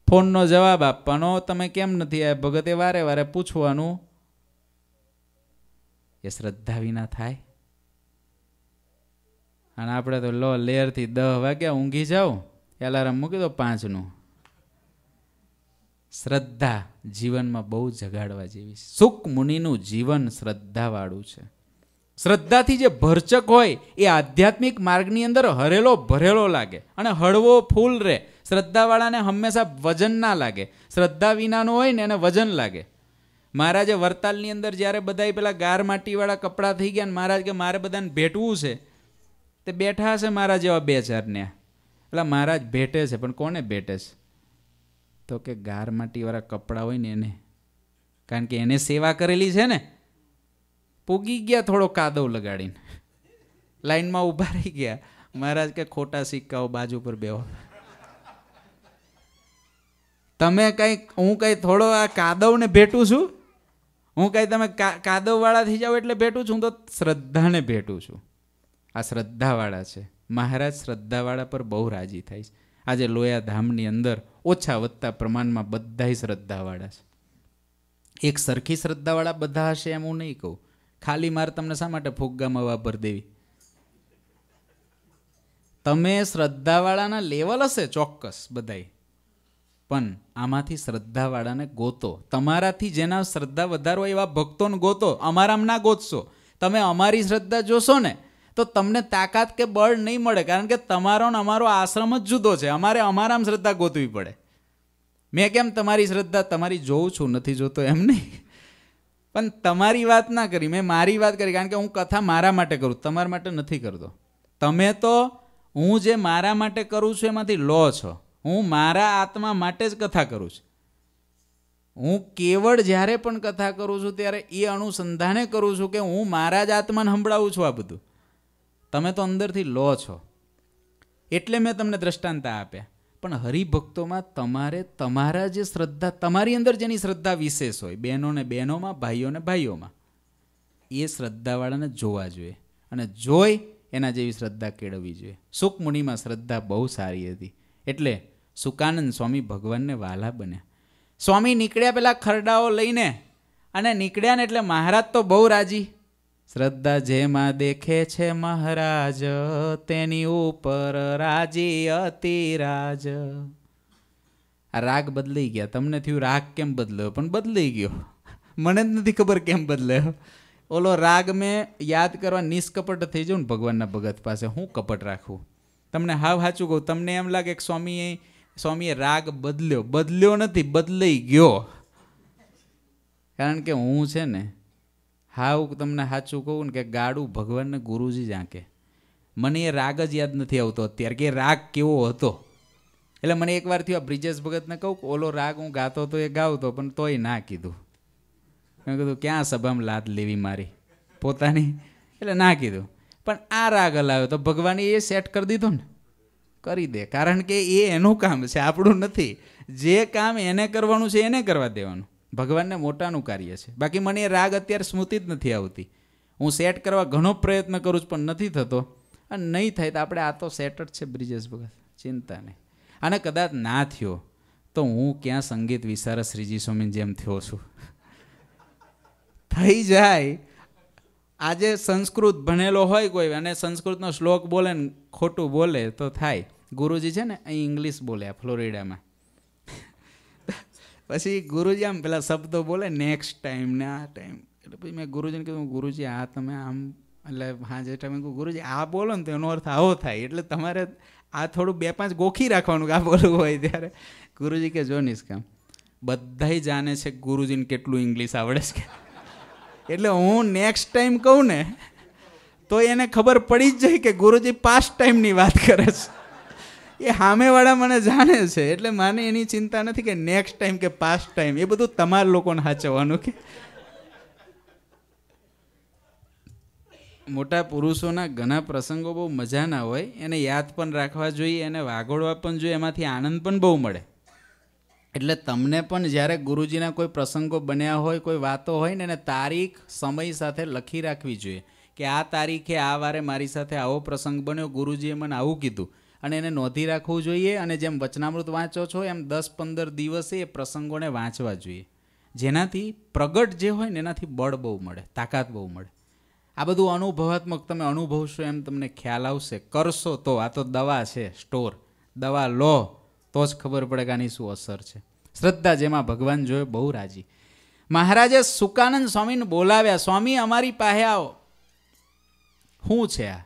ફોનનો જવાબ આપવાનો તમે કેમ નથી આવ્યા ભગતે વારે વારે પૂછવાનું એ શ્રદ્ધા વિના થાય અને આપણે તો લો લેરથી દહ વાગ્યા ઊંઘી જાઉં એલાર્મ મૂકી દો પાંચનું શ્રદ્ધા જીવનમાં બહુ જગાડવા જેવી સુખ મુનિનું જીવન શ્રદ્ધાવાળું છે શ્રદ્ધાથી જે ભરચક હોય એ આધ્યાત્મિક માર્ગની અંદર હરેલો ભરેલો લાગે અને હળવો ફૂલ રહે શ્રદ્ધાવાળાને હંમેશા વજન ના લાગે શ્રદ્ધા વિનાનું હોય ને એને વજન લાગે મહારાજે વરતાલની અંદર જ્યારે બધાય પેલા ગાર માટીવાળા કપડાં થઈ ગયા ને મહારાજ કે મારે બધાને ભેટવું છે તે બેઠા હશે મારા જેવા બે ચારને પેલા મહારાજ ભેટે છે પણ કોને ભેટે છે તો કે ગાર માટીવાળા કપડાં હોય ને એને કારણ કે એને સેવા કરેલી છે ને પૂગી ગયા થોડો કાદવ લગાડીને લાઈનમાં ઊભા રહી ગયા મહારાજ કે ખોટા સિક્કાઓ બાજુ પર બેહો તમે કંઈ હું કંઈ થોડો આ કાદવને ભેટું છું હું કંઈ તમે કાદવવાળા થઈ જાઓ એટલે ભેટું છું તો શ્રદ્ધાને ભેટું છું આ શ્રદ્ધાવાળા છે મહારાજ શ્રદ્ધાવાળા પર બહુ રાજી થાય છે આજે લોયા ધામની અંદર ઓછા વધતા પ્રમાણમાં બધાય શ્રદ્ધાવાળા છે એક સરખી શ્રદ્ધાવાળા બધા હશે એમ હું નહીં કહું ખાલી માર તમને શા માટે ફુગ્ગામાં વાપર દેવી તમે શ્રદ્ધાવાળાના લેવલ હશે ચોક્કસ બધાય પણ આમાંથી શ્રદ્ધાવાળાને ગોતો તમારાથી જેના શ્રદ્ધા વધારો એવા ભક્તોને ગોતો અમારામાં ના ગોતશો તમે અમારી શ્રદ્ધા જોશો ને તો તમને તાકાત કે બળ નહીં મળે કારણ કે તમારો ને અમારો આશ્રમ જ જુદો છે અમારે અમારામાં શ્રદ્ધા ગોતવી પડે મેં કેમ તમારી શ્રદ્ધા તમારી જોઉં છું નથી જોતો એમ નહીં પણ તમારી વાત ના કરી મેં મારી વાત કરી કારણ કે હું કથા મારા માટે કરું તમારા માટે નથી કરતો તમે તો હું જે મારા માટે કરું છું એમાંથી લો છો હું મારા આત્મા માટે જ કથા કરું છું હું કેવળ જ્યારે પણ કથા કરું છું ત્યારે એ અનુસંધાને કરું છું કે હું મારા જ આત્માને સંભળાવું છું આ બધું તમે તો અંદરથી લો છો એટલે મેં તમને દ્રષ્ટાંત આપ્યા પણ હરિભક્તોમાં તમારે તમારા જે શ્રદ્ધા તમારી અંદર જેની શ્રદ્ધા વિશેષ હોય બહેનોને બહેનોમાં ભાઈઓને ભાઈઓમાં એ શ્રદ્ધાવાળાને જોવા જોઈએ અને જોઈ એના જેવી શ્રદ્ધા કેળવવી જોઈએ સુખમુનિમાં શ્રદ્ધા બહુ સારી હતી એટલે સુકાનંદ સ્વામી ભગવાનને વાલા બન્યા સ્વામી નીકળ્યા પહેલાં ખરડાઓ લઈને અને નીકળ્યા ને એટલે મહારાજ તો બહુ રાજી શ્રદ્ધા જેમાં દેખે છે મહારાજ તેની ઉપર રાજી અતિરાજ આ રાગ બદલાઈ ગયા તમને થયું રાગ કેમ બદલ્યો પણ બદલાઈ ગયો મને જ નથી ખબર કેમ બદલ્યો ઓલો રાગ મેં યાદ કરવા નિષ્કપટ થઈ જાઉં ને ભગવાનના ભગત પાસે હું કપટ રાખું તમને હાવ સાચું કહું તમને એમ લાગે કે સ્વામીએ સ્વામીએ રાગ બદલ્યો બદલ્યો નથી બદલાઈ ગયો કારણ કે હું છે ને હા હું તમને સાચું કહું ને કે ગાડું ભગવાનને ગુરુજી જ આંકે મને એ રાગ જ યાદ નથી આવતો અત્યારે કે રાગ કેવો હતો એટલે મને એકવાર થયું બ્રિજેશ ભગતને કહું કે ઓલો રાગ હું ગાતો તો એ ગાવતો પણ તોય ના કીધું મેં કીધું ક્યાં સભામાં લાદ લેવી મારી પોતાની એટલે ના કીધું પણ આ રાગ હલાવ્યો તો ભગવાને એ સેટ કરી દીધો ને કરી દે કારણ કે એ એનું કામ છે આપણું નથી જે કામ એને કરવાનું છે એને કરવા દેવાનું ભગવાનને મોટાનું કાર્ય છે બાકી મને એ રાગ અત્યારે સ્મૃતિ જ નથી આવતી હું સેટ કરવા ઘણો પ્રયત્ન કરું છું પણ નથી થતો અને નહીં થાય તો આપણે આ તો સેટ જ છે બ્રિજેશ ભગત ચિંતા નહીં અને કદાચ ના થયો તો હું ક્યાં સંગીત વિશારદ શ્રીજી સ્વામીની જેમ થયો છું થઈ જાય આજે સંસ્કૃત ભણેલો હોય કોઈ અને સંસ્કૃતનો શ્લોક બોલે ને ખોટું બોલે તો થાય ગુરુજી છે ને અહીં ઇંગ્લિશ બોલ્યા ફ્લોરિડામાં પછી ગુરુજી આમ પેલા શબ્દો બોલે નેક્સ્ટ ટાઈમ ને આ ટાઈમ એટલે પછી મેં ગુરુજીને કીધું ગુરુજી આ તમે આમ એટલે હા જે ટાઈમે ગુરુજી આ બોલો ને તો એનો અર્થ આવો થાય એટલે તમારે આ થોડું બે પાંચ ગોખી રાખવાનું કે આ બોલવું હોય ત્યારે ગુરુજી કે જો નિષ્કામ બધાય જાણે છે ગુરુજીને કેટલું ઇંગ્લિશ આવડે છે એટલે હું નેક્સ્ટ ટાઈમ કહું ને તો એને ખબર પડી જ જાય કે ગુરુજી પાસ્ટ ટાઈમની વાત કરે છે એ સામેવાળા મને જાણે છે એટલે મને એની ચિંતા નથી કે નેક્સ્ટ ટાઈમ કે પાસ્ટ ટાઈમ એ બધું તમારા લોકોને સાચવવાનું કે મોટા પુરુષોના ઘણા પ્રસંગો બહુ મજાના હોય એને યાદ પણ રાખવા જોઈએ એને વાગોળવા પણ જોઈએ એમાંથી આનંદ પણ બહુ મળે એટલે તમને પણ જ્યારે ગુરુજીના કોઈ પ્રસંગો બન્યા હોય કોઈ વાતો હોય ને એને તારીખ સમય સાથે લખી રાખવી જોઈએ કે આ તારીખે આ વારે મારી સાથે આવો પ્રસંગ બન્યો ગુરુજીએ મને આવું કીધું અને એને નોંધી રાખવું જોઈએ અને જેમ વચનામૃત વાંચો છો એમ દસ પંદર દિવસે એ પ્રસંગોને વાંચવા જોઈએ જેનાથી પ્રગટ જે હોય ને એનાથી બળ બહુ મળે તાકાત બહુ મળે આ બધું અનુભવાત્મક તમે અનુભવશો એમ તમને ખ્યાલ આવશે કરશો તો આ તો દવા છે સ્ટોર દવા લો તો જ ખબર પડે કે આની શું અસર છે શ્રદ્ધા જેમાં ભગવાન જોયે બહુ રાજી મહારાજે સુકાનંદ સ્વામીને બોલાવ્યા સ્વામી અમારી પાસે આવો શું છે આ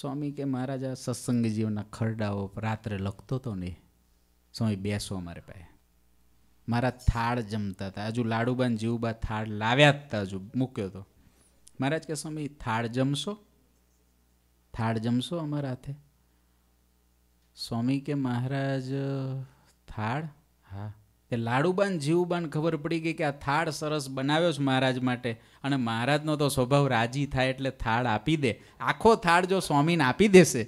સ્વામી કે મહારાજા સત્સંગજીઓના ખરડાઓ રાત્રે લખતો હતો ને સ્વામી બેસો અમારે પાસે મારા થાળ જમતા હતા હજુ લાડુબાન જીવબા થાળ લાવ્યા જ હતા હજુ મૂક્યો હતો મહારાજ કે સ્વામી થાળ જમશો થાળ જમશો અમારા હાથે સ્વામી કે મહારાજ થાળ હા તે લાડુબાન જીવુબાન ખબર પડી ગઈ કે આ થાળ સરસ બનાવ્યો છે મહારાજ માટે અને મહારાજનો તો સ્વભાવ રાજી થાય એટલે થાળ આપી દે આખો થાળ જો સ્વામીને આપી દેશે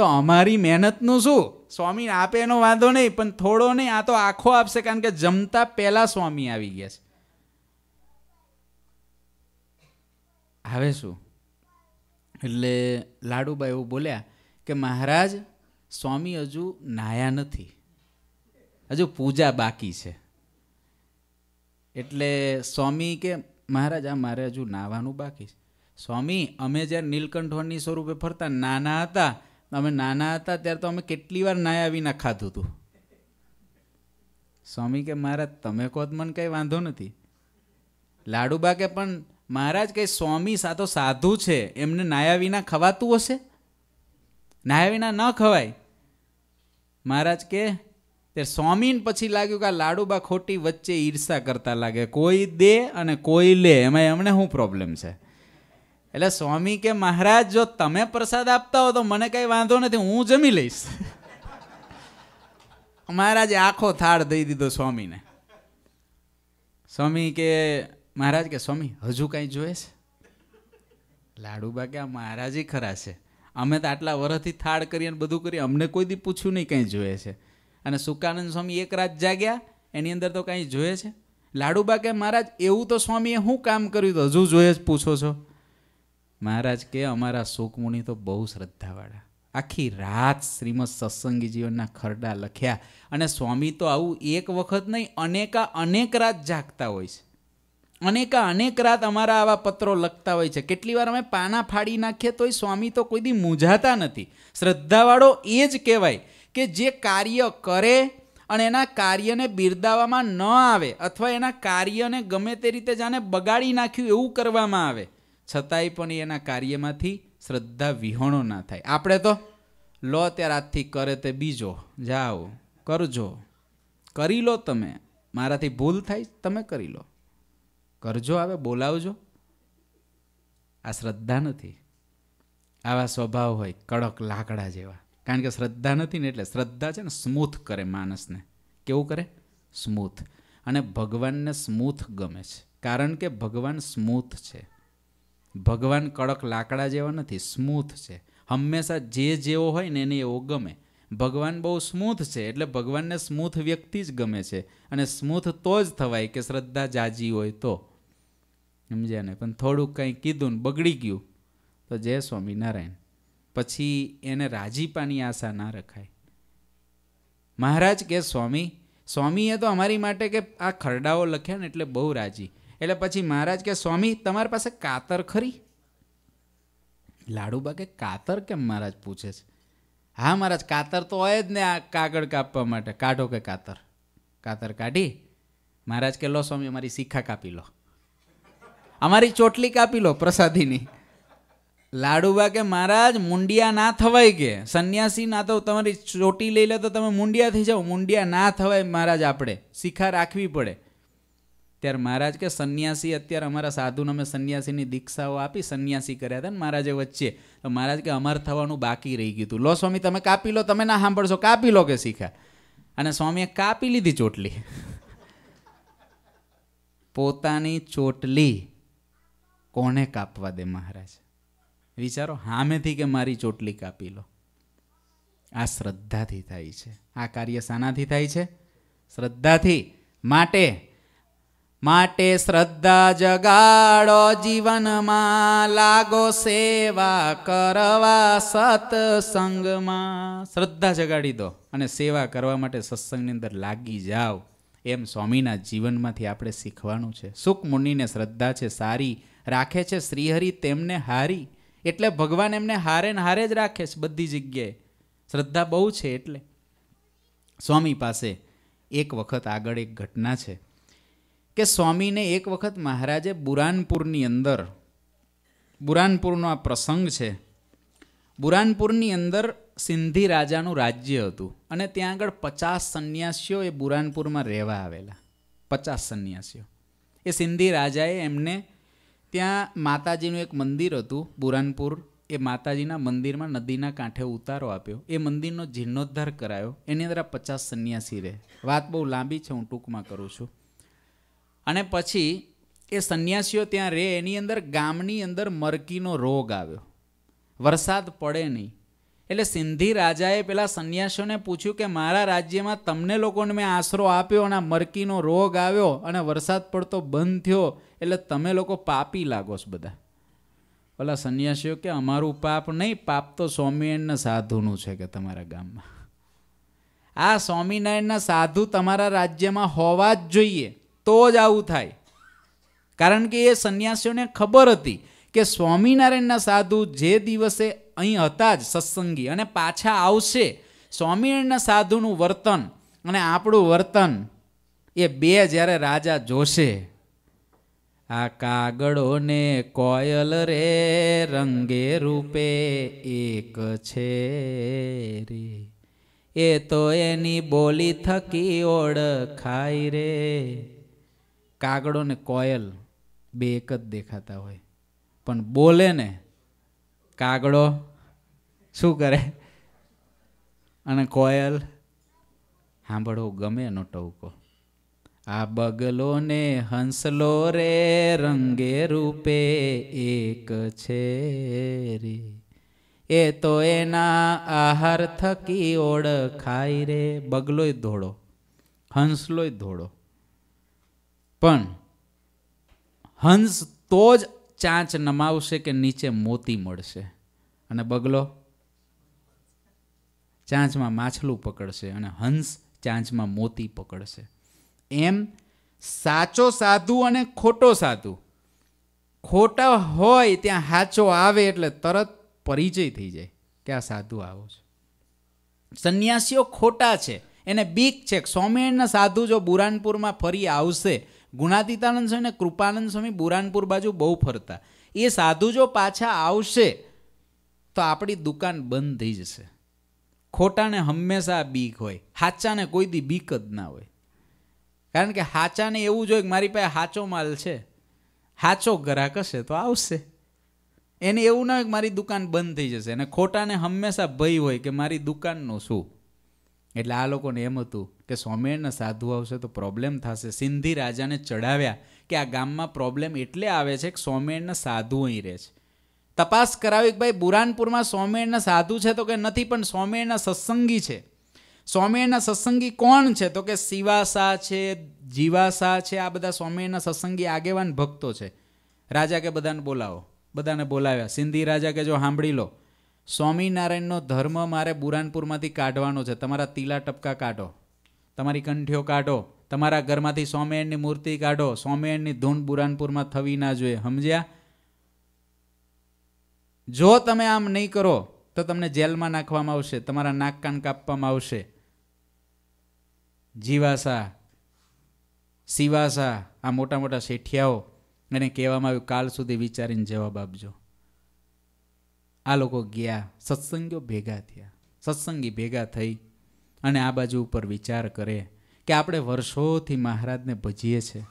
તો અમારી મહેનતનું શું સ્વામી આપે એનો વાંધો નહીં પણ થોડો નહીં આ તો આખો આપશે કારણ કે જમતા પહેલાં સ્વામી આવી ગયા છે આવે શું એટલે લાડુબા એવું બોલ્યા કે મહારાજ સ્વામી હજુ નાયા નથી હજુ પૂજા બાકી છે એટલે સ્વામી કે મહારાજ આ મારે હજુ નાહવાનું બાકી છે સ્વામી અમે જ્યારે નીલકંઠોની સ્વરૂપે ફરતા નાના હતા અમે નાના હતા ત્યારે તો અમે કેટલી વાર નાયા વિના ખાધું હતું સ્વામી કે મહારાજ તમે કહો મને કંઈ વાંધો નથી લાડુબા કે પણ મહારાજ કંઈ સ્વામી સાતો સાધુ છે એમને નાયા વિના ખવાતું હશે નાયા વિના ન ખવાય મહારાજ કે તે સ્વામીન પછી લાગ્યું કે આ લાડુબા ખોટી વચ્ચે ઈર્ષા કરતા લાગે કોઈ દે અને કોઈ લે એમાં એમને શું પ્રોબ્લેમ છે એટલે સ્વામી કે મહારાજ જો તમે પ્રસાદ આપતા હો તો મને કંઈ વાંધો નથી હું જમી લઈશ (laughs) મહારાજે આખો થાળ દઈ દીધો સ્વામીને સ્વામી કે મહારાજ કે સ્વામી હજુ કાંઈ જોઈએ છે લાડુબા કે આ મહારાજ ખરા છે અમે તો આટલા વર્ષથી થાળ કરીએ બધું કરીએ અમને કોઈ દી પૂછ્યું નહીં કંઈ જોઈએ છે અને સુકાનંદ સ્વામી એક રાત જાગ્યા એની અંદર તો કાંઈ જોઈએ છે લાડુબા કે મહારાજ એવું તો સ્વામીએ શું કામ કર્યું તો હજુ જોઈએ જ પૂછો છો મહારાજ કે અમારા સુકમુનિ તો બહુ શ્રદ્ધાવાળા આખી રાત શ્રીમદ સત્સંગી જીવનના ખરડા લખ્યા અને સ્વામી તો આવું એક વખત નહીં અનેકા અનેક રાત જાગતા હોય છે અનેકા અનેક રાત અમારા આવા પત્રો લખતા હોય છે કેટલી વાર અમે પાના ફાડી નાખીએ તોય સ્વામી તો કોઈ દી મૂંઝાતા નથી શ્રદ્ધાવાળો એ જ કહેવાય કે જે કાર્ય કરે અને એના કાર્યને બિરદાવવામાં ન આવે અથવા એના કાર્યને ગમે તે રીતે જાણે બગાડી નાખ્યું એવું કરવામાં આવે છતાંય પણ એના કાર્યમાંથી શ્રદ્ધા વિહોણો ના થાય આપણે તો લો ત્યારે આજથી કરે તે બીજો જાઓ કરજો કરી લો તમે મારાથી ભૂલ થાય તમે કરી લો કરજો આવે બોલાવજો આ શ્રદ્ધા નથી આવા સ્વભાવ હોય કડક લાકડા જેવા કારણ કે શ્રદ્ધા નથી ને એટલે શ્રદ્ધા છે ને સ્મૂથ કરે માણસને કેવું કરે સ્મૂથ અને ભગવાનને સ્મૂથ ગમે છે કારણ કે ભગવાન સ્મૂથ છે ભગવાન કડક લાકડા જેવા નથી સ્મૂથ છે હંમેશા જે જેવો હોય ને એને એવો ગમે ભગવાન બહુ સ્મૂથ છે એટલે ભગવાનને સ્મૂથ વ્યક્તિ જ ગમે છે અને સ્મૂથ તો જ થવાય કે શ્રદ્ધા જાજી હોય તો સમજ્યા ને પણ થોડુંક કંઈ કીધું ને બગડી ગયું તો જય સ્વામિનારાયણ પછી એને રાજીપાની આશા ના રખાય મહારાજ કે સ્વામી સ્વામીએ તો અમારી માટે કે આ ખરડાઓ લખ્યા ને એટલે બહુ રાજી એટલે પછી મહારાજ કે સ્વામી તમારી પાસે કાતર ખરી લાડુબા કે કાતર કેમ મહારાજ પૂછે છે હા મહારાજ કાતર તો હોય જ ને આ કાગળ કાપવા માટે કાઢો કે કાતર કાતર કાઢી મહારાજ કે લો સ્વામી અમારી શીખા કાપી લો અમારી ચોટલી કાપી લો પ્રસાદીની લાડુબા કે મહારાજ મુંડિયા ના થવાય કે સંન્યાસી ના તો તમારી ચોટી લઈ લે તો તમે મુંડિયા થઈ જાઓ મુંડિયા ના થવાય મહારાજ આપણે શિખા રાખવી પડે ત્યારે મહારાજ કે સંન્યાસી અત્યારે અમારા સાધુને અમે સંન્યાસીની દીક્ષાઓ આપી સંન્યાસી કર્યા હતા ને મહારાજે વચ્ચે તો મહારાજ કે અમાર થવાનું બાકી રહી ગયું હતું લો સ્વામી તમે કાપી લો તમે ના સાંભળશો કાપી લો કે શીખા અને સ્વામીએ કાપી લીધી ચોટલી પોતાની ચોટલી કોને કાપવા દે મહારાજ વિચારો હામેથી કે મારી ચોટલી કાપી લો આ શ્રદ્ધાથી થાય છે આ કાર્ય શાનાથી થાય છે શ્રદ્ધાથી માટે માટે શ્રદ્ધા જગાડો જીવનમાં લાગો સેવા કરવા સત્સંગમાં શ્રદ્ધા જગાડી દો અને સેવા કરવા માટે સત્સંગની અંદર લાગી જાઓ એમ સ્વામીના જીવનમાંથી આપણે શીખવાનું છે સુખ મુનિને શ્રદ્ધા છે સારી રાખે છે શ્રીહરિ તેમને હારી એટલે ભગવાન એમને હારે ને હારે જ રાખે છે બધી જગ્યાએ શ્રદ્ધા બહુ છે એટલે સ્વામી પાસે એક વખત આગળ એક ઘટના છે કે સ્વામીને એક વખત મહારાજે બુરાનપુરની અંદર બુરાનપુરનો આ પ્રસંગ છે બુરાનપુરની અંદર સિંધી રાજાનું રાજ્ય હતું અને ત્યાં આગળ પચાસ સંન્યાસીઓ એ બુરાનપુરમાં રહેવા આવેલા પચાસ સંન્યાસીઓ એ સિંધી રાજાએ એમને ત્યાં માતાજીનું એક મંદિર હતું બુરાનપુર એ માતાજીના મંદિરમાં નદીના કાંઠે ઉતારો આપ્યો એ મંદિરનો જીર્ણોદ્ધાર કરાયો એની અંદર પચાસ સંન્યાસી રહે વાત બહુ લાંબી છે હું ટૂંકમાં કરું છું અને પછી એ સંન્યાસીઓ ત્યાં રહે એની અંદર ગામની અંદર મરકીનો રોગ આવ્યો વરસાદ પડે નહીં એટલે સિંધી રાજાએ પેલા સંન્યાસીઓને પૂછ્યું કે મારા રાજ્યમાં તમને લોકોને મેં આશરો આપ્યો અને મરકીનો રોગ આવ્યો અને વરસાદ પડતો બંધ થયો એટલે તમે લોકો પાપી લાગો છો બધા ઓલા સંન્યાસીઓ કે અમારું પાપ નહીં પાપ તો સ્વામિનારાયણના સાધુનું છે કે તમારા ગામમાં આ સ્વામિનારાયણના સાધુ તમારા રાજ્યમાં હોવા જ જોઈએ તો જ આવું થાય કારણ કે એ સંન્યાસીઓને ખબર હતી કે સ્વામિનારાયણના સાધુ જે દિવસે અહીં હતા જ સત્સંગી અને પાછા આવશે સ્વામિનારાયણના સાધુનું વર્તન અને આપણું વર્તન એ બે જ્યારે રાજા જોશે આ કાગળોને કોયલ રે રંગે રૂપે એક છે રે એ તો એની બોલી થકી ઓળખાય રે કાગડો ને કોયલ બે એક જ દેખાતા હોય પણ બોલે ને કાગડો શું કરે અને કોયલ સાંભળવું ગમે એનો ટવકો આ બગલોને હંસલો રે રંગે રૂપે એક છે રે એ તો એના આહાર થકી ઓળખાય રે બગલોય ધોળો હંસલોય ધોળો પણ હંસ તો જ ચાંચ નમાવશે કે નીચે મોતી મળશે અને બગલો ચાંચમાં માછલું પકડશે અને હંસ ચાંચમાં મોતી પકડશે એમ સાચો સાધુ અને ખોટો સાધુ ખોટા હોય ત્યાં સાચો આવે એટલે તરત પરિચય થઈ જાય કે આ સાધુ આવો છે સંન્યાસીઓ ખોટા છે એને બીક છે સ્વામિનારાયણના સાધુ જો બુરાનપુરમાં ફરી આવશે ગુણાતીતાનંદ સ્વામી અને કૃપાનંદ સ્વામી બુરાનપુર બાજુ બહુ ફરતા એ સાધુ જો પાછા આવશે તો આપણી દુકાન બંધ થઈ જશે ખોટાને હંમેશા બીક હોય સાચાને કોઈ દી બીક જ ના હોય કારણ કે હાચાને એવું જોઈએ કે મારી પાસે હાચો માલ છે હાચો ગ્રાહક હશે તો આવશે એને એવું ના હોય કે મારી દુકાન બંધ થઈ જશે અને ખોટાને હંમેશા ભય હોય કે મારી દુકાનનું શું એટલે આ લોકોને એમ હતું કે સોમેરને સાધુ આવશે તો પ્રોબ્લેમ થશે સિંધી રાજાને ચડાવ્યા કે આ ગામમાં પ્રોબ્લેમ એટલે આવે છે કે સોમેરને સાધુ અહીં રહે છે તપાસ કરાવી કે ભાઈ બુરાનપુરમાં સ્વામિનારાયણ સાધુ છે તો કે નથી પણ સોમેરના સત્સંગી છે સ્વામિનારાયણના સત્સંગી કોણ છે તો કે શિવાસા છે જીવાસા છે આ બધા સ્વામિનારાયણના સત્સંગી આગેવાન ભક્તો છે રાજા કે બધાને બોલાવો બધાને બોલાવ્યા સિંધી રાજા કે જો સાંભળી લો સ્વામિનારાયણનો ધર્મ મારે બુરાનપુરમાંથી કાઢવાનો છે તમારા તીલા ટપકા કાઢો તમારી કંઠીઓ કાઢો તમારા ઘરમાંથી સ્વામિનારાયણની મૂર્તિ કાઢો સ્વામિનારાયણની ધૂન બુરાનપુરમાં થવી ના જોઈએ સમજ્યા જો તમે આમ નહીં કરો તો તમને જેલમાં નાખવામાં આવશે તમારા નાક કાન કાપવામાં આવશે જીવાસા શિવાસા આ મોટા મોટા શેઠિયાઓ એને કહેવામાં આવ્યું કાલ સુધી વિચારીને જવાબ આપજો આ લોકો ગયા સત્સંગીઓ ભેગા થયા સત્સંગી ભેગા થઈ અને આ બાજુ ઉપર વિચાર કરે કે આપણે વર્ષોથી મહારાજને ભજીએ છીએ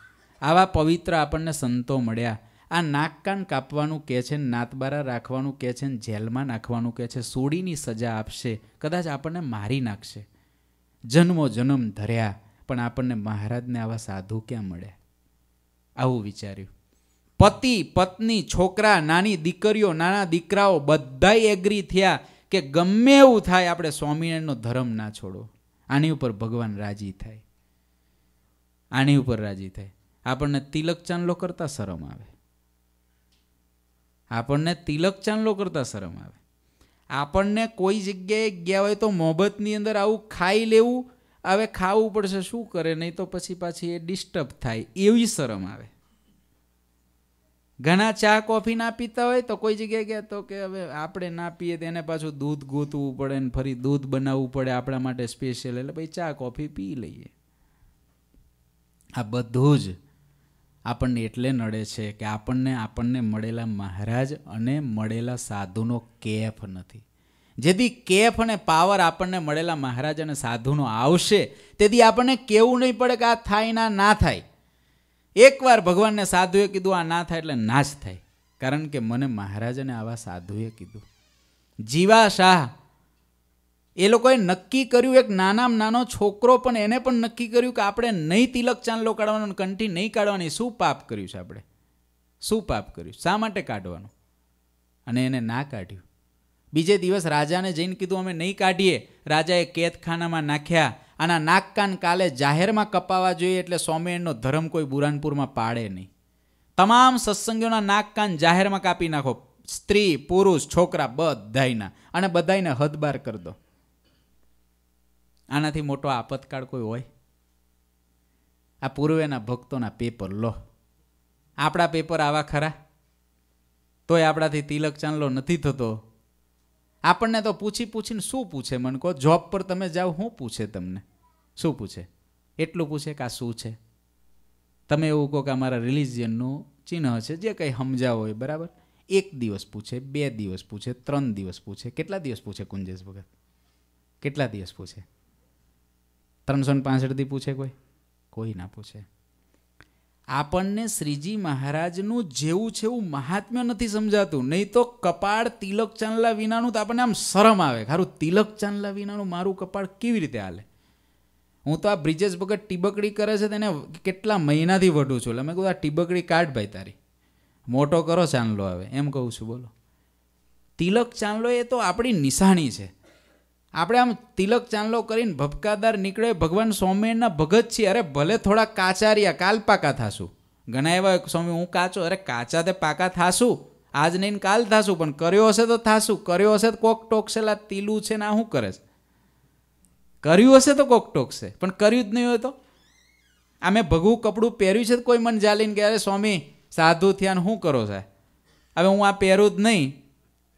આવા પવિત્ર આપણને સંતો મળ્યા આ નાક કાન કાપવાનું કહે છે ને નાતબારા રાખવાનું કહે છે ને જેલમાં નાખવાનું કહે છે સોડીની સજા આપશે કદાચ આપણને મારી નાખશે જન્મો જન્મ ધર્યા પણ આપણને મહારાજને આવા સાધુ ક્યાં મળ્યા આવું વિચાર્યું પતિ પત્ની છોકરા નાની દીકરીઓ નાના દીકરાઓ બધા એગ્રી થયા કે ગમે એવું થાય આપણે સ્વામિનારાયણનો ધર્મ ના છોડો આની ઉપર ભગવાન રાજી થાય આની ઉપર રાજી થાય આપણને તિલક ચાંદલો કરતા શરમ આવે આપણને તિલક ચાંદલો કરતા શરમ આવે આપણને કોઈ જગ્યાએ ગયા હોય તો મોહબતની અંદર આવું ખાઈ લેવું હવે ખાવું પડશે શું કરે નહીં તો પછી પાછી એ ડિસ્ટર્બ થાય એવી શરમ આવે ઘણા ચા કોફી ના પીતા હોય તો કોઈ જગ્યાએ ગયા તો કે હવે આપણે ના પીએ તો એને પાછું દૂધ ગૂંથવું પડે ને ફરી દૂધ બનાવવું પડે આપણા માટે સ્પેશિયલ એટલે ભાઈ ચા કોફી પી લઈએ આ બધું જ આપણને એટલે નડે છે કે આપણને આપણને મળેલા મહારાજ અને મળેલા સાધુનો કેફ નથી જેથી કેફ અને પાવર આપણને મળેલા મહારાજ અને સાધુનો આવશે તેથી આપણને કેવું નહીં પડે કે આ થાય ના ના થાય એકવાર ભગવાનને સાધુએ કીધું આ ના થાય એટલે ના જ થાય કારણ કે મને મહારાજને આવા સાધુએ કીધું જીવા શાહ એ લોકોએ નક્કી કર્યું એક નાનામાં નાનો છોકરો પણ એને પણ નક્કી કર્યું કે આપણે નહીં તિલક ચાંદલો કાઢવાનો કંઠી નહીં કાઢવાની શું પાપ કર્યું છે આપણે શું પાપ કર્યું શા માટે કાઢવાનું અને એને ના કાઢ્યું બીજે દિવસ રાજાને જઈને કીધું અમે નહીં કાઢીએ રાજાએ કેદખાનામાં નાખ્યા આના નાકકાન કાલે જાહેરમાં કપાવા જોઈએ એટલે સ્વામિનારાયણનો ધર્મ કોઈ બુરાનપુરમાં પાડે નહીં તમામ સત્સંગીઓના નાકકાન જાહેરમાં કાપી નાખો સ્ત્રી પુરુષ છોકરા બધાયના અને બધાયને હદબાર કરી દો આનાથી મોટો આપતકાળ કોઈ હોય આ પૂર્વેના ભક્તોના પેપર લો આપણા પેપર આવા ખરા તોય આપણાથી તિલક ચાંદલો નથી થતો આપણને તો પૂછી પૂછીને શું પૂછે મને કહો જોબ પર તમે જાઓ શું પૂછે તમને શું પૂછે એટલું પૂછે કે આ શું છે તમે એવું કહો કે અમારા રિલિજિયનનું ચિહ્ન છે જે કંઈ સમજાવો હોય બરાબર એક દિવસ પૂછે બે દિવસ પૂછે ત્રણ દિવસ પૂછે કેટલા દિવસ પૂછે કુંજેશ ભગત કેટલા દિવસ પૂછે ત્રણસો ને પાસઠથી પૂછે કોઈ કોઈ ના પૂછે આપણને શ્રીજી મહારાજનું જેવું છે એવું મહાત્મ્ય નથી સમજાતું નહીં તો કપાળ તિલક ચાંદલા વિનાનું તો આપણને આમ શરમ આવે ખારું તિલક ચાંદલા વિનાનું મારું કપાળ કેવી રીતે હાલે હું તો આ બ્રિજેશ ભગત ટીબકડી કરે છે તેને કેટલા મહિનાથી વઢું છું એટલે મેં કહું આ ટીબકડી કાઢ ભાઈ તારી મોટો કરો ચાંદલો આવે એમ કહું છું બોલો તિલક ચાંદલો એ તો આપણી નિશાની છે આપણે આમ તિલક ચાંદલો કરીને ભપકાદાર નીકળે ભગવાન સ્વામિનારાયણના ભગત છીએ અરે ભલે થોડા કાચારિયા કાલ પાકા થાશું ઘણા એવા સ્વામી હું કાચો અરે કાચા તે પાકા થાશું આજ નહીં કાલ થાશું પણ કર્યો હશે તો થાશું કર્યો હશે તો કોક ટોકસેલા તીલું છે ને આ શું કરે છે કર્યું હશે તો કોક ટોકશે પણ કર્યું જ નહીં હોય તો આ મેં ભગવું કપડું પહેર્યું છે તો કોઈ મન જાલીને કે અરે સ્વામી સાધુ થયા શું કરો છે હવે હું આ પહેરું જ નહીં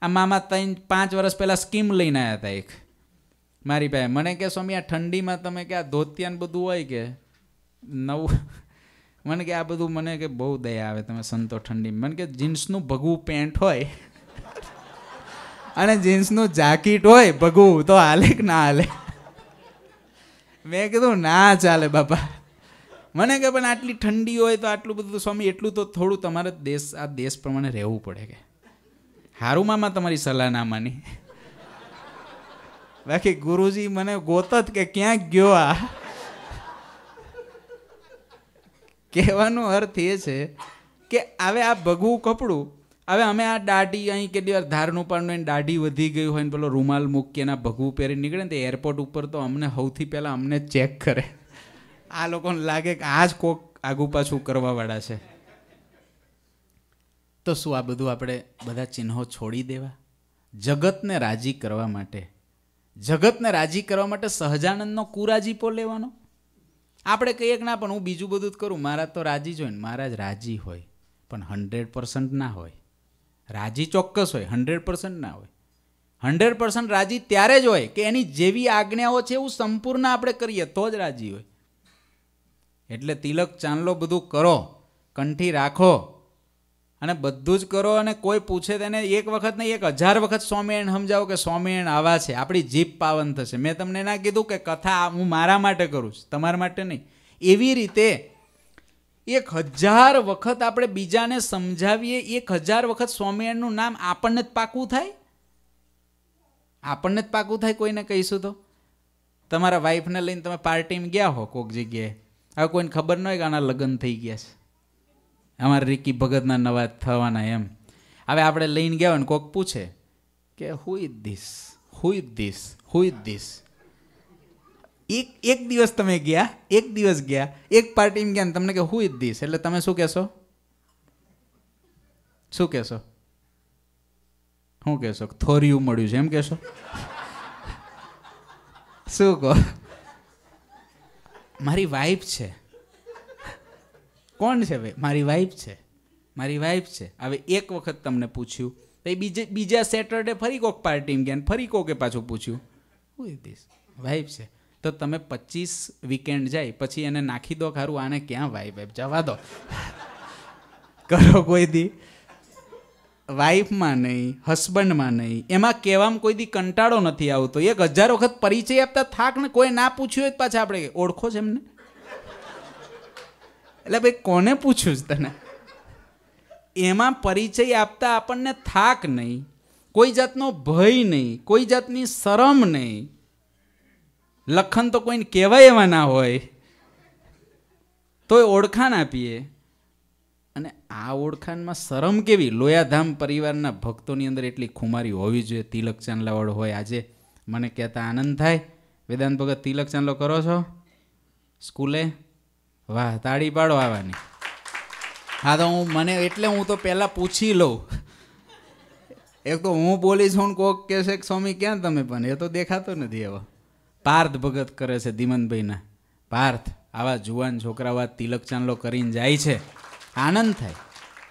આ મામા ત્રણ પાંચ વર્ષ પહેલાં સ્કીમ લઈને આવ્યા હતા એક મારી ભાઈ મને કે સ્વામી આ ઠંડીમાં તમે કે આ ધોતિયાન બધું હોય કે નવું (laughs) મને કે આ બધું મને કે બહુ દયા આવે તમે સંતો ઠંડી મને કે જીન્સનું ભગવું પેન્ટ હોય (laughs) અને જીન્સનું જાકીટ હોય ભગવું તો હાલે કે ના હાલે (laughs) મેં કીધું ના ચાલે બાપા મને કે પણ આટલી ઠંડી હોય તો આટલું બધું સ્વામી એટલું તો થોડું તમારે દેશ આ દેશ પ્રમાણે રહેવું પડે કે હારું મામા તમારી સલાહ ના માની બાકી ગુરુજી મને ગોતત કે ક્યાં ગયો આ કહેવાનો અર્થ એ છે કે હવે આ ભગવું કપડું હવે અમે આ દાઢી અહીં કેટલી વાર ધારનું પણ દાઢી વધી ગયું હોય ને પેલો રૂમાલ મૂકીએ એના ભગવું પહેરી નીકળે ને તે એરપોર્ટ ઉપર તો અમને સૌથી પહેલાં અમને ચેક કરે આ લોકોને લાગે કે આ જ કોક આગુ પાછું કરવાવાળા છે તો શું આ બધું આપણે બધા ચિહ્નો છોડી દેવા જગતને રાજી કરવા માટે જગતને રાજી કરવા માટે સહજાનંદનો કુરાજીપો લેવાનો આપણે કહીએ કે ના પણ હું બીજું બધું જ કરું મારા તો રાજી જોઈને મારા જ રાજી હોય પણ હંડ્રેડ પર્સન્ટ ના હોય રાજી ચોક્કસ હોય હંડ્રેડ પર્સન્ટ ના હોય હંડ્રેડ પર્સન્ટ રાજી ત્યારે જ હોય કે એની જેવી આજ્ઞાઓ છે એવું સંપૂર્ણ આપણે કરીએ તો જ રાજી હોય એટલે તિલક ચાંદલો બધું કરો કંઠી રાખો અને બધું જ કરો અને કોઈ પૂછે તેને એક વખત નહીં એક હજાર વખત સ્વામિયણ સમજાવો કે સ્વામિયણ આવા છે આપણી જીભ પાવન થશે મેં તમને ના કીધું કે કથા હું મારા માટે કરું છું તમારા માટે નહીં એવી રીતે એક હજાર વખત આપણે બીજાને સમજાવીએ એક હજાર વખત સ્વામિયણનું નામ આપણને જ પાકું થાય આપણને જ પાકું થાય કોઈને કહીશું તો તમારા વાઈફને લઈને તમે પાર્ટીમાં ગયા હો કોઈક જગ્યાએ હવે કોઈને ખબર ન હોય કે આના લગ્ન થઈ ગયા છે અમારા રિકી ભગતના નવા થવાના એમ હવે આપણે લઈને ગયા હોય ને કોક પૂછે કે who is this who is this who this એક એક દિવસ તમે ગયા એક દિવસ ગયા એક પાર્ટીમાં ગયા તમને કે હુ ઇઝ ધીસ એટલે તમે શું કહેશો શું કહેશો શું કહેશો થોરિયું મળ્યું છે એમ કહેશો શું કહો મારી વાઈફ છે કોણ છે ભાઈ મારી વાઈફ છે મારી વાઈફ છે હવે એક વખત તમને પૂછ્યું પછી બીજે બીજા સેટરડે ફરી કોક પાર્ટી ગયા ફરી કોકે પાછું પૂછ્યું હું દીસ વાઈફ છે તો તમે પચીસ વીકેન્ડ જાય પછી એને નાખી દો ખારું આને ક્યાં વાઈફ વાઈફ જવા દો (laughs) કરો કોઈ દી વાઈફમાં નહીં હસબન્ડમાં નહીં એમાં કહેવામાં કોઈ દી કંટાળો નથી આવતો એક હજાર વખત પરિચય આપતા થાક ને કોઈ ના પૂછ્યું હોય પાછા આપણે ઓળખો છે એમને એટલે ભાઈ કોને પૂછ્યું છે તને એમાં પરિચય આપતા આપણને થાક નહીં કોઈ જાતનો ભય નહીં કોઈ જાતની શરમ નહીં લખન તો કોઈને કહેવાય એવા ના હોય તો ઓળખાણ આપીએ અને આ ઓળખાણમાં શરમ કેવી લોયાધામ પરિવારના ભક્તોની અંદર એટલી ખુમારી હોવી જોઈએ તિલક ચાંદલાવાળ હોય આજે મને કહેતા આનંદ થાય વેદાંત ભગત તિલક ચાંદલો કરો છો સ્કૂલે વાહ તાળી પાડો આવવાની હા તો હું મને એટલે હું તો પહેલાં પૂછી લઉં એક તો હું બોલીશ હું કોક કે છે સ્વામી ક્યાં તમે પણ એ તો દેખાતો નથી એવો પાર્થ ભગત કરે છે ધીમનભાઈના પાર્થ આવા જુવાન છોકરાઓ તિલક ચાંદલો કરીને જાય છે આનંદ થાય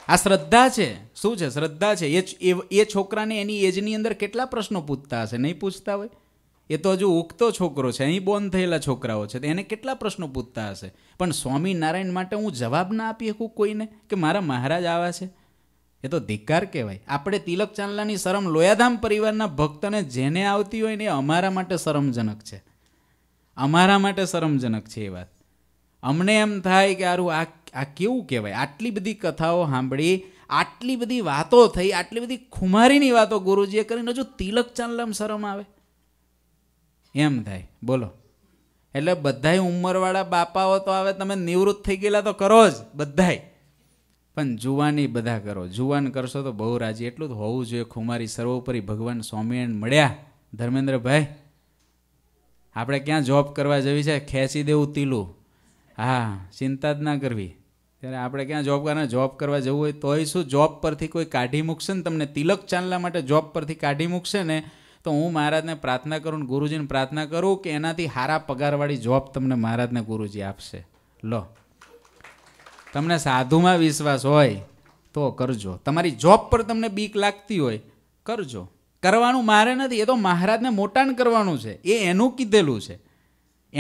આ શ્રદ્ધા છે શું છે શ્રદ્ધા છે એ એ છોકરાને એની એજની અંદર કેટલા પ્રશ્નો પૂછતા હશે નહીં પૂછતા હોય એ તો હજુ ઉગતો છોકરો છે અહીં બોર્ન થયેલા છોકરાઓ છે એને કેટલા પ્રશ્નો પૂછતા હશે પણ સ્વામિનારાયણ માટે હું જવાબ ના આપી શકું કોઈને કે મારા મહારાજ આવા છે એ તો ધિક્કાર કહેવાય આપણે તિલક ચાંદલાની શરમ લોયાધામ પરિવારના ભક્તને જેને આવતી હોય ને એ અમારા માટે શરમજનક છે અમારા માટે શરમજનક છે એ વાત અમને એમ થાય કે આરું આ આ કેવું કહેવાય આટલી બધી કથાઓ સાંભળી આટલી બધી વાતો થઈ આટલી બધી ખુમારીની વાતો ગુરુજીએ કરીને હજુ તિલક ચાંદલામ શરમ આવે એમ થાય બોલો એટલે બધાય ઉંમરવાળા બાપાઓ તો હવે તમે નિવૃત્ત થઈ ગયેલા તો કરો જ બધાય પણ જુવાની બધા કરો જુવાન કરશો તો બહુ રાજી એટલું જ હોવું જોઈએ ખુમારી સર્વોપરી ભગવાન સ્વામિનારાયણ મળ્યા ધર્મેન્દ્રભાઈ આપણે ક્યાં જોબ કરવા જવી છે ખેંચી દેવું તીલું હા ચિંતા જ ના કરવી ત્યારે આપણે ક્યાં જોબ કરવા જોબ કરવા જવું હોય તોય શું જોબ પરથી કોઈ કાઢી મૂકશે ને તમને તિલક ચાલના માટે જોબ પરથી કાઢી મૂકશે ને તો હું મહારાજને પ્રાર્થના કરું ગુરુજીને પ્રાર્થના કરું કે એનાથી સારા પગારવાળી જોબ તમને મહારાજને ગુરુજી આપશે લો તમને સાધુમાં વિશ્વાસ હોય તો કરજો તમારી જોબ પર તમને બીક લાગતી હોય કરજો કરવાનું મારે નથી એ તો મહારાજને મોટાને કરવાનું છે એ એનું કીધેલું છે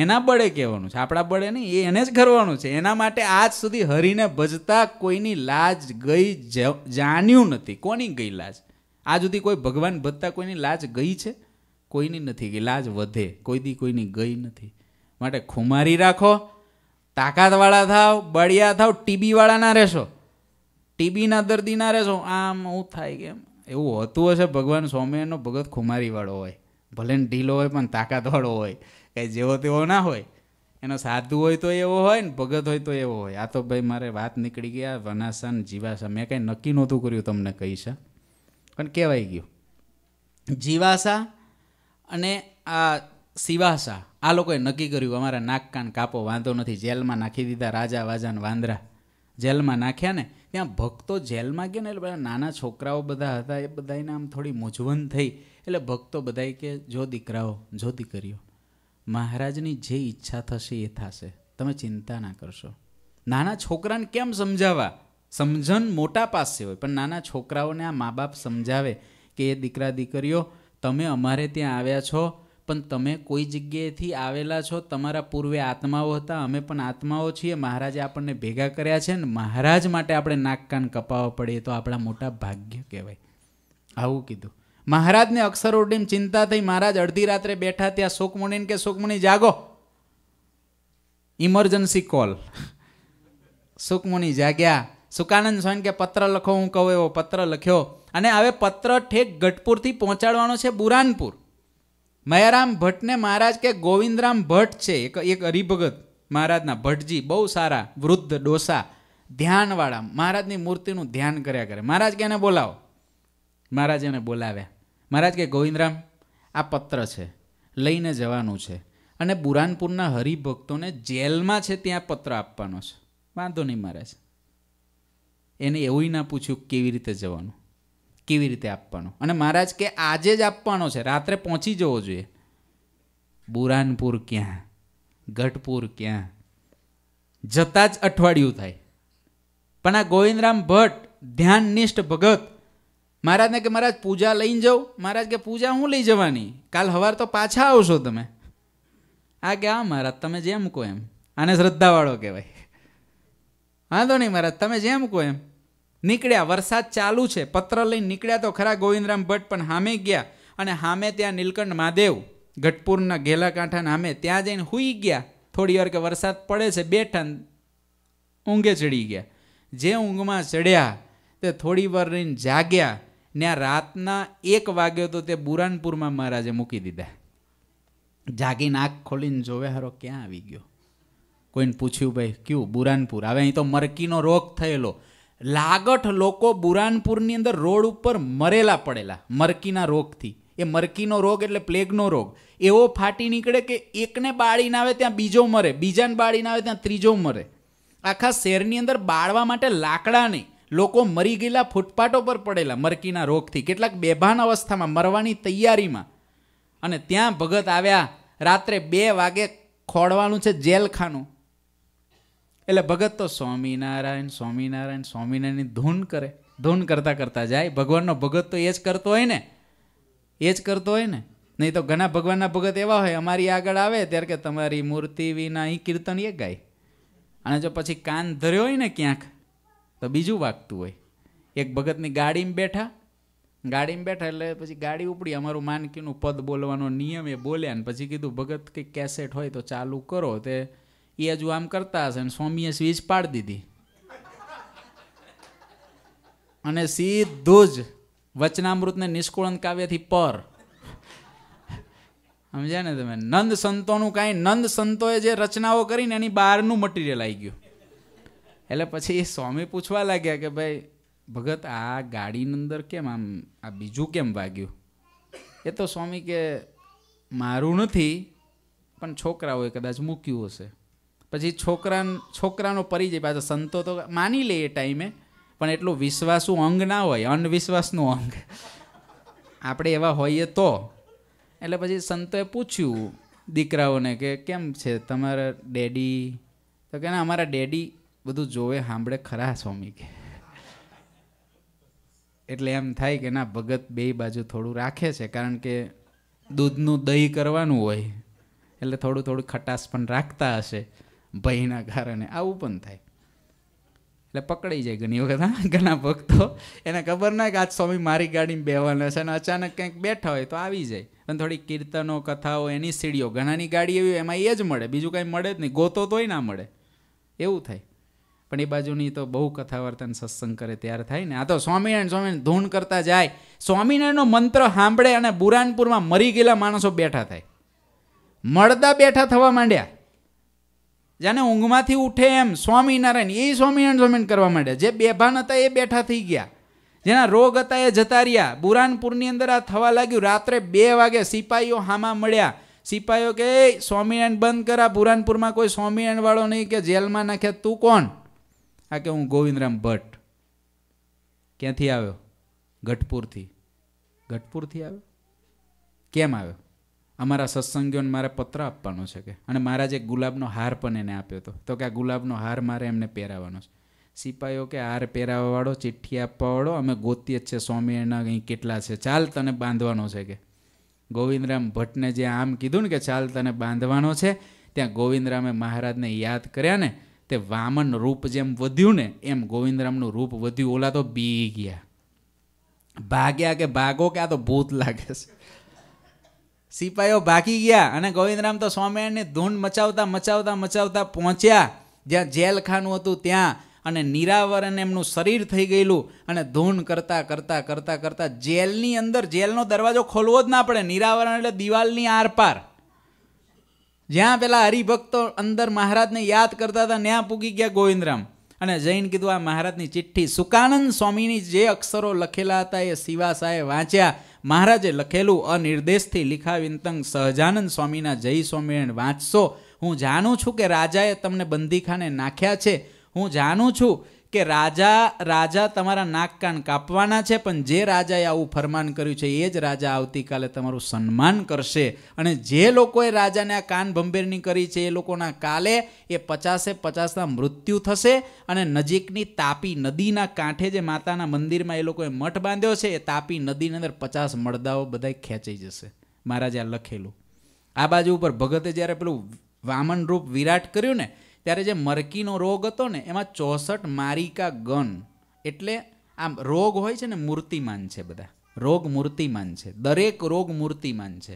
એના બળે કહેવાનું છે આપણા બળે નહીં એ એને જ કરવાનું છે એના માટે આજ સુધી હરીને ભજતા કોઈની લાજ ગઈ જાણ્યું નથી કોની ગઈ લાજ આ સુધી કોઈ ભગવાન ભત્તા કોઈની લાજ ગઈ છે કોઈની નથી કે લાજ વધે કોઈ દી કોઈની ગઈ નથી માટે ખુમારી રાખો તાકાતવાળા થાવ બળિયા થાવ ટીબીવાળા ના રહેશો ટીબીના દર્દી ના રહેશો આમ હું થાય કેમ એવું હોતું હશે ભગવાન સ્વામિનારાયણનો ભગત ખુમારીવાળો હોય ભલે ઢીલો હોય પણ તાકાતવાળો હોય કંઈ જેવો તેવો ના હોય એનો સાધુ હોય તો એવો હોય ને ભગત હોય તો એવો હોય આ તો ભાઈ મારે વાત નીકળી ગયા વનાસન જીવાસન મેં કાંઈ નક્કી નહોતું કર્યું તમને કહીશ પણ કહેવાઈ ગયું જીવાસા અને આ શિવાસા આ લોકોએ નક્કી કર્યું અમારા નાક કાન કાપો વાંધો નથી જેલમાં નાખી દીધા રાજા વાજાન વાંદરા જેલમાં નાખ્યા ને ત્યાં ભક્તો જેલમાં ગયા ને એટલે બધા નાના છોકરાઓ બધા હતા એ બધાને આમ થોડી મૂંઝવણ થઈ એટલે ભક્તો બધાએ કે જો દીકરાઓ જો દીકરીઓ મહારાજની જે ઈચ્છા થશે એ થશે તમે ચિંતા ના કરશો નાના છોકરાને કેમ સમજાવવા સમજણ મોટા પાસે હોય પણ નાના છોકરાઓને આ મા બાપ સમજાવે કે એ દીકરા દીકરીઓ તમે અમારે ત્યાં આવ્યા છો પણ તમે કોઈ જગ્યાએથી આવેલા છો તમારા પૂર્વે આત્માઓ હતા અમે પણ આત્માઓ છીએ મહારાજે આપણને ભેગા કર્યા છે ને મહારાજ માટે આપણે નાક કાન કપાવવા પડે તો આપણા મોટા ભાગ્ય કહેવાય આવું કીધું મહારાજને અક્ષરોટીમ ચિંતા થઈ મહારાજ અડધી રાત્રે બેઠા ત્યાં સુખમુનિને કે સુખમુનિ જાગો ઇમરજન્સી કોલ સુખમુનિ જાગ્યા સુકાનંદ સ્વામી કે પત્ર લખો હું કહું એવો પત્ર લખ્યો અને હવે પત્ર ઠેક ગઢપુરથી પહોંચાડવાનો છે બુરાનપુર મયારામ ભટ્ટને મહારાજ કે ગોવિંદરામ ભટ્ટ છે એક એક હરિભગત મહારાજના ભટ્ટજી બહુ સારા વૃદ્ધ ડોસા ધ્યાનવાળા મહારાજની મૂર્તિનું ધ્યાન કર્યા કરે મહારાજ કે એને બોલાવો મહારાજ એને બોલાવ્યા મહારાજ કે ગોવિંદરામ આ પત્ર છે લઈને જવાનું છે અને બુરાનપુરના હરિભક્તોને જેલમાં છે ત્યાં પત્ર આપવાનો છે વાંધો નહીં મહારાજ એને એવુંય ના પૂછ્યું કેવી રીતે જવાનું કેવી રીતે આપવાનું અને મહારાજ કે આજે જ આપવાનો છે રાત્રે પહોંચી જવો જોઈએ બુરાનપુર ક્યાં ગઢપુર ક્યાં જતાં જ અઠવાડિયું થાય પણ આ ગોવિંદરામ ભટ્ટ ધ્યાનનિષ્ઠ ભગત મહારાજને કે મહારાજ પૂજા લઈને જાઉં મહારાજ કે પૂજા હું લઈ જવાની કાલ હવાર તો પાછા આવશો તમે આ કે આ મહારાજ તમે જેમ કહો એમ આને શ્રદ્ધાવાળો કહેવાય વાંધો નહીં મહારાજ તમે જેમ કહો એમ નીકળ્યા વરસાદ ચાલુ છે પત્ર લઈને નીકળ્યા તો ખરા ગોવિંદરામ ભટ્ટ પણ હામે ગયા અને હામે ત્યાં નીલકંઠ મહાદેવ ગઢપુરના ઘેલા કાંઠાના હામે ત્યાં જઈને હુઈ ગયા થોડી વાર કે વરસાદ પડે છે બેઠા ઊંઘે ચડી ગયા જે ઊંઘમાં ચડ્યા તે થોડી વાર રહીને જાગ્યા ત્યાં રાતના એક વાગ્યો તો તે બુરાનપુરમાં મહારાજે મૂકી દીધા જાગીને આંખ ખોલીને જોવે હારો ક્યાં આવી ગયો કોઈને પૂછ્યું ભાઈ કયું બુરાનપુર હવે અહીં તો મરકીનો રોગ થયેલો લાગઠ લોકો બુરાનપુરની અંદર રોડ ઉપર મરેલા પડેલા મરકીના રોગથી એ મરકીનો રોગ એટલે પ્લેગનો રોગ એવો ફાટી નીકળે કે એકને બાળીને આવે ત્યાં બીજો મરે બીજાને બાળીને આવે ત્યાં ત્રીજો મરે આખા શહેરની અંદર બાળવા માટે લાકડા નહીં લોકો મરી ગયેલા ફૂટપાટો પર પડેલા મરકીના રોગથી કેટલાક બેભાન અવસ્થામાં મરવાની તૈયારીમાં અને ત્યાં ભગત આવ્યા રાત્રે બે વાગે ખોડવાનું છે જેલખાનું એટલે ભગત તો સ્વામિનારાયણ સ્વામિનારાયણ સ્વામિનારાયણની ધૂન કરે ધૂન કરતાં કરતાં જાય ભગવાનનો ભગત તો એ જ કરતો હોય ને એ જ કરતો હોય ને નહીં તો ઘણા ભગવાનના ભગત એવા હોય અમારી આગળ આવે ત્યારે કે તમારી મૂર્તિ વિના અહીં કીર્તન એ ગાય અને જો પછી કાન ધર્યો હોય ને ક્યાંક તો બીજું વાગતું હોય એક ભગતની ગાડીમાં બેઠા ગાડીમાં બેઠા એટલે પછી ગાડી ઉપડી અમારું માનકીનું પદ બોલવાનો નિયમ એ બોલ્યા ને પછી કીધું ભગત કે કેસેટ હોય તો ચાલુ કરો તે એ હજુ આમ કરતા હશે અને સ્વામીએ સ્વીચ પાડી દીધી અને સીધું જ વચનામૃતને નિષ્કુળન કાવ્યથી પર સમજ્યા ને તમે નંદ સંતોનું કાંઈ નંદ સંતોએ જે રચનાઓ કરીને એની બહારનું મટીરિયલ આવી ગયું એટલે પછી એ સ્વામી પૂછવા લાગ્યા કે ભાઈ ભગત આ ગાડીની અંદર કેમ આમ આ બીજું કેમ વાગ્યું એ તો સ્વામી કે મારું નથી પણ છોકરાઓએ કદાચ મૂક્યું હશે પછી છોકરા છોકરાનો પરિચય પાછો સંતો તો માની લે એ ટાઈમે પણ એટલું વિશ્વાસું અંગ ના હોય અંધવિશ્વાસનું અંગ આપણે એવા હોઈએ તો એટલે પછી સંતોએ પૂછ્યું દીકરાઓને કે કેમ છે તમારા ડેડી તો કે ના અમારા ડેડી બધું જોવે સાંભળે ખરા સ્વામી કે એટલે એમ થાય કે ના ભગત બે બાજુ થોડું રાખે છે કારણ કે દૂધનું દહીં કરવાનું હોય એટલે થોડું થોડું ખટાશ પણ રાખતા હશે ભયના કારણે આવું પણ થાય એટલે પકડાઈ જાય ઘણી વખત ઘણા ભક્તો એને ખબર ના કે આજ સ્વામી મારી ગાડીમાં બેહવાના છે અને અચાનક કંઈક બેઠા હોય તો આવી જાય પણ થોડી કીર્તનો કથાઓ એની સીડીઓ ઘણાની ગાડી એવી એમાં એ જ મળે બીજું કાંઈ મળે જ નહીં ગોતો તોય ના મળે એવું થાય પણ એ બાજુની તો બહુ કથા વર્તન સત્સંગ કરે ત્યારે થાય ને આ તો સ્વામિનારાયણ સ્વામિનારાયણ ધૂન કરતા જાય સ્વામિનારાયણનો મંત્ર સાંભળે અને બુરાનપુરમાં મરી ગયેલા માણસો બેઠા થાય મળતા બેઠા થવા માંડ્યા જેને ઊંઘમાંથી ઉઠે એમ સ્વામિનારાયણ એ સ્વામિનારાયણ સ્વામિન કરવા માંડ્યા જે બેભાન હતા એ બેઠા થઈ ગયા જેના રોગ હતા એ જતા રહ્યા બુરાનપુરની અંદર આ થવા લાગ્યું રાત્રે બે વાગે સિપાહીઓ હામાં મળ્યા સિપાહીઓ કે સ્વામિનારાયણ બંધ કરા બુરાનપુરમાં કોઈ સ્વામિનારાયણ વાળો નહીં કે જેલમાં નાખે તું કોણ આ કે હું ગોવિંદરામ ભટ્ટ ક્યાંથી આવ્યો ગઢપુરથી ગઢપુરથી આવ્યો કેમ આવ્યો અમારા સત્સંગીઓને મારે પત્ર આપવાનો છે કે અને મહારાજે ગુલાબનો હાર પણ એને આપ્યો હતો તો કે આ ગુલાબનો હાર મારે એમને પહેરાવવાનો છે સિપાહીઓ કે હાર પહેરાવવાવાળો ચિઠ્ઠી આપવાવાળો અમે ગોતીએ જ છે સ્વામી એના અહીં કેટલા છે ચાલ તને બાંધવાનો છે કે ગોવિંદરામ ભટ્ટને જે આમ કીધું ને કે ચાલ તને બાંધવાનો છે ત્યાં ગોવિંદરામે મહારાજને યાદ કર્યા ને તે વામન રૂપ જેમ વધ્યું ને એમ ગોવિંદરામનું રૂપ વધ્યું ઓલા તો બી ગયા ભાગ્યા કે ભાગો કે આ તો ભૂત લાગે છે સિપાઈઓ ભાગી ગયા અને ગોવિંદરામ તો સ્વામિનારાયણની ધૂન મચાવતા મચાવતા મચાવતા પહોંચ્યા જ્યાં જેલખાનું હતું ત્યાં અને નિરાવર અને એમનું શરીર થઈ ગયેલું અને ધૂન કરતા કરતા કરતા કરતા જેલની અંદર જેલનો દરવાજો ખોલવો જ ના પડે નિરાવરણ એટલે દિવાલની આરપાર જ્યાં પેલા હરિભક્તો અંદર મહારાજને યાદ કરતા હતા ત્યાં પૂગી ગયા ગોવિંદરામ અને જૈન કીધું આ મહારાજની ચિઠ્ઠી સુકાનંદ સ્વામીની જે અક્ષરો લખેલા હતા એ શિવા સાહેબ વાંચ્યા મહારાજે લખેલું અનિર્દેશથી લિખાવિંતંગ સહજાનંદ સ્વામીના જય સ્વામિનારાયણ વાંચશો હું જાણું છું કે રાજાએ તમને બંદીખાને નાખ્યા છે હું જાણું છું કે રાજા રાજા તમારા નાક કાન કાપવાના છે પણ જે રાજાએ આવું ફરમાન કર્યું છે એ જ રાજા આવતીકાલે તમારું સન્માન કરશે અને જે લોકોએ રાજાને આ કાન ભંભેરની કરી છે એ લોકોના કાલે એ પચાસે પચાસના મૃત્યુ થશે અને નજીકની તાપી નદીના કાંઠે જે માતાના મંદિરમાં એ લોકોએ મઠ બાંધ્યો છે એ તાપી નદીની અંદર પચાસ મળદાઓ બધા ખેંચાઈ જશે મહારાજે આ લખેલું આ બાજુ ઉપર ભગતે જ્યારે પેલું વામન રૂપ વિરાટ કર્યું ને ત્યારે જે મરકીનો રોગ હતો ને એમાં ચોસઠ મારિકા ગન એટલે આમ રોગ હોય છે ને મૂર્તિમાન છે બધા રોગ મૂર્તિમાન છે દરેક રોગ મૂર્તિમાન છે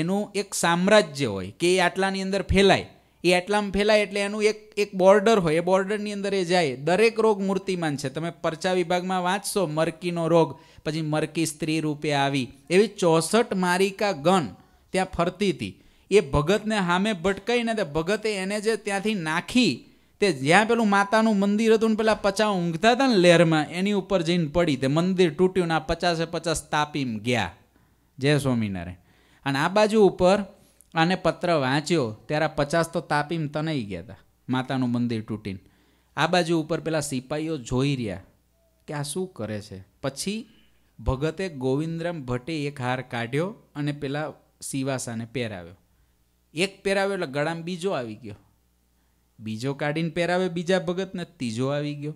એનું એક સામ્રાજ્ય હોય કે એ આટલાની અંદર ફેલાય એ આટલામાં ફેલાય એટલે એનું એક એક બોર્ડર હોય એ બોર્ડરની અંદર એ જાય દરેક રોગ મૂર્તિમાન છે તમે પરચા વિભાગમાં વાંચશો મરકીનો રોગ પછી મરકી સ્ત્રી રૂપે આવી એવી ચોસઠ મારિકા ગન ત્યાં ફરતી હતી એ ભગતને સામે ભટકાઈને તે ભગતે એને જે ત્યાંથી નાખી તે જ્યાં પેલું માતાનું મંદિર હતું ને પેલા પચા ઊંઘતા હતા ને લહેરમાં એની ઉપર જઈને પડી તે મંદિર તૂટ્યું ને આ પચાસે પચાસ તાપીમ ગયા જય સ્વામિનારાયણ અને આ બાજુ ઉપર આને પત્ર વાંચ્યો ત્યારે પચાસ તો તાપીમ તનાઈ ગયા હતા માતાનું મંદિર તૂટીને આ બાજુ ઉપર પેલા સિપાહીઓ જોઈ રહ્યા કે આ શું કરે છે પછી ભગતે ગોવિંદરામ ભટ્ટે એક હાર કાઢ્યો અને પેલા સિવાસાને પહેરાવ્યો એક પહેરાવ્યો એટલે ગળામાં બીજો આવી ગયો બીજો કાઢીને પહેરાવે બીજા ભગતને ત્રીજો આવી ગયો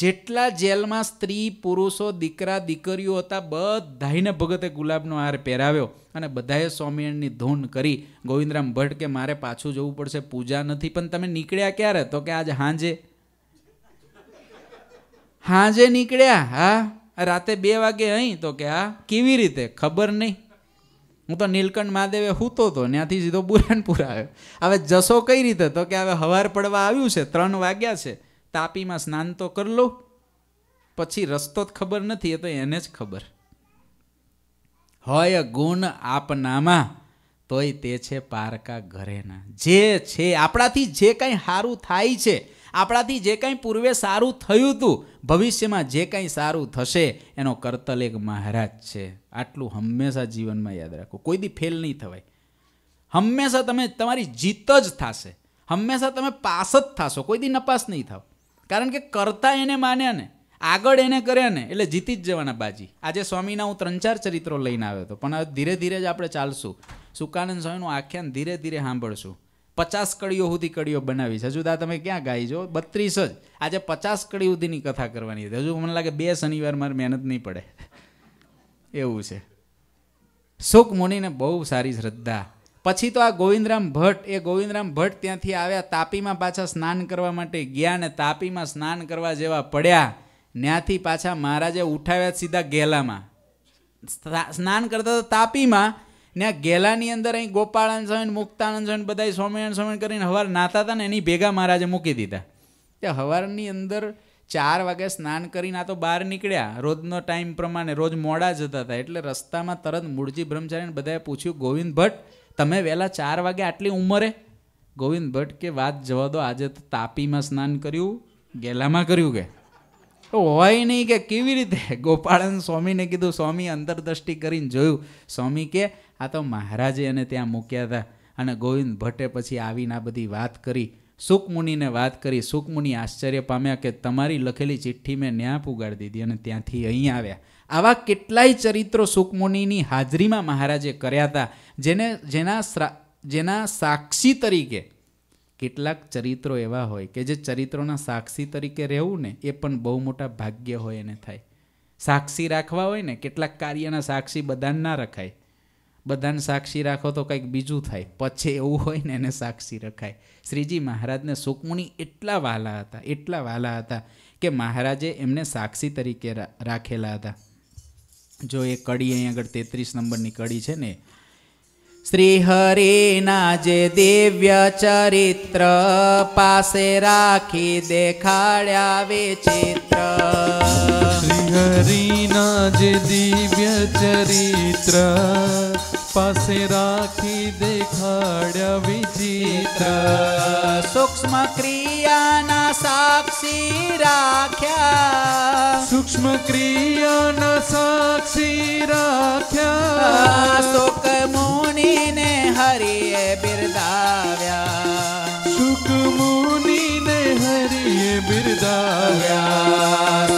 જેટલા જેલમાં સ્ત્રી પુરુષો દીકરા દીકરીઓ હતા બધાને ભગતે ગુલાબનો હાર પહેરાવ્યો અને બધાએ સ્વામિનારાયણની ધૂન કરી ગોવિંદરામ ભટ્ટ કે મારે પાછું જવું પડશે પૂજા નથી પણ તમે નીકળ્યા ક્યારે તો કે આજે હાંજે હાંજે નીકળ્યા હા રાતે બે વાગે અહીં તો કે આ કેવી રીતે ખબર નહીં હું તો નીલકંઠ મહાદેવે હૂતો હતો ત્યાંથી સીધો બુરાનપુર આવ્યો હવે જશો કઈ રીતે તો કે હવે હવાર પડવા આવ્યું છે ત્રણ વાગ્યા છે તાપીમાં સ્નાન તો કરી લો પછી રસ્તો જ ખબર નથી એ તો એને જ ખબર હોય ગુણ આપનામાં તોય તે છે પારકા ઘરેના જે છે આપણાથી જે કંઈ સારું થાય છે આપણાથી જે કંઈ પૂર્વે સારું થયું હતું ભવિષ્યમાં જે કંઈ સારું થશે એનો કરતલ એક મહારાજ છે આટલું હંમેશા જીવનમાં યાદ રાખો કોઈ દી ફેલ નહીં થવાય હંમેશા તમે તમારી જીત જ થશે હંમેશા તમે પાસ જ થશો કોઈ દી નપાસ નહીં થાવ કારણ કે કરતા એને માન્યા ને આગળ એને કર્યા ને એટલે જીતી જ જવાના બાજી આજે સ્વામીના હું ત્રણ ચાર ચરિત્રો લઈને આવ્યો હતો પણ હવે ધીરે ધીરે જ આપણે ચાલશું સુકાનંદ સ્વામીનું આખ્યાન ધીરે ધીરે સાંભળશું પચાસ કડીઓ સુધી કડીઓ બનાવી છે હજુ દા તમે ક્યાં ગાઈ છો બત્રીસ જ આજે પચાસ કડી સુધીની કથા કરવાની હતી હજુ મને લાગે બે શનિવાર મારે મહેનત નહીં પડે એવું છે સુખ મુનિને બહુ સારી શ્રદ્ધા પછી તો આ ગોવિંદરામ ભટ્ટ એ ગોવિંદરામ ભટ્ટ ત્યાંથી આવ્યા તાપીમાં પાછા સ્નાન કરવા માટે ગયા ને તાપીમાં સ્નાન કરવા જેવા પડ્યા ત્યાંથી પાછા મહારાજે ઉઠાવ્યા સીધા ગેલામાં સ્નાન કરતા તાપીમાં ને આ ગેલાની અંદર અહીં ગોપાળાન સ્વામી મુક્તાનંદ સ્વામી બધા સ્વામિનારાયણ સ્વામી કરીને હવાર નાતા હતા ને એની ભેગા મહારાજે મૂકી દીધા તે હવારની અંદર ચાર વાગે સ્નાન કરીને આ તો બહાર નીકળ્યા રોજનો ટાઈમ પ્રમાણે રોજ મોડા જતા હતા એટલે રસ્તામાં તરત મૂળજી બ્રહ્મચારીને બધાએ પૂછ્યું ગોવિંદ ભટ્ટ તમે વહેલા ચાર વાગે આટલી ઉંમરે ગોવિંદ ભટ્ટ કે વાત જવા દો આજે તો તાપીમાં સ્નાન કર્યું ગેલામાં કર્યું કે હોય નહીં કે કેવી રીતે ગોપાળન સ્વામીને કીધું સ્વામી અંતરદ્રષ્ટિ કરીને જોયું સ્વામી કે આ તો મહારાજે એને ત્યાં મૂક્યા હતા અને ગોવિંદ ભટ્ટે પછી આવીને આ બધી વાત કરી સુકમુનિને વાત કરી સુકમુનિ આશ્ચર્ય પામ્યા કે તમારી લખેલી ચિઠ્ઠી મેં ન્યા પુગાડી દીધી અને ત્યાંથી અહીં આવ્યા આવા કેટલાય ચરિત્રો સુકમુનિની હાજરીમાં મહારાજે કર્યા હતા જેને જેના જેના સાક્ષી તરીકે કેટલાક ચરિત્રો એવા હોય કે જે ચરિત્રોના સાક્ષી તરીકે રહેવું ને એ પણ બહુ મોટા ભાગ્ય હોય એને થાય સાક્ષી રાખવા હોય ને કેટલાક કાર્યના સાક્ષી બધાને ના રખાય બધાને સાક્ષી રાખો તો કંઈક બીજું થાય પછી એવું હોય ને એને સાક્ષી રખાય શ્રીજી મહારાજને સુકમુનિ એટલા વાલા હતા એટલા વાલા હતા કે મહારાજે એમને સાક્ષી તરીકે રાખેલા હતા જો એ કડી અહીં આગળ તેત્રીસ નંબરની કડી છે ને શ્રી હરિના જે દિવ્ય ચરિત્ર પાસે રાખી દેખાડ્યા વિચિત્ર શ્રી હરિના જે દિવ્ય ચરિત્ર पासे राखी देखाड़ा विचित्र सूक्ष्म क्रिया न साक्षी राख्या सूक्ष्म क्रिया न साक्षी राख्या शोक मुनि ने हरि बिरदाव्या सुख मुनि ने हरि बिरदाव्या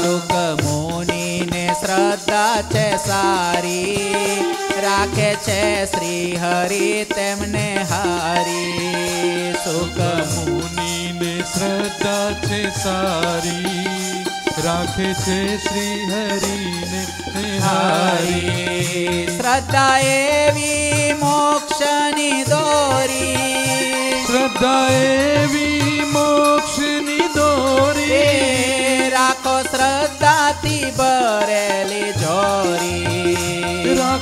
सुक मुनि ने श्रद्धा चे सारी રાખે છે શ્રી હરિ તેમને હારી સુખ મુનિને શ્રદ્ધા છે સારી રાખે છે શ્રી હરિને હારી શ્રદ્ધા એવી મોક્ષની દોરી શ્રદ્ધા એવી મોક્ષની દોરી રાખો શ્રદ્ધાથી ભરેલી જોરી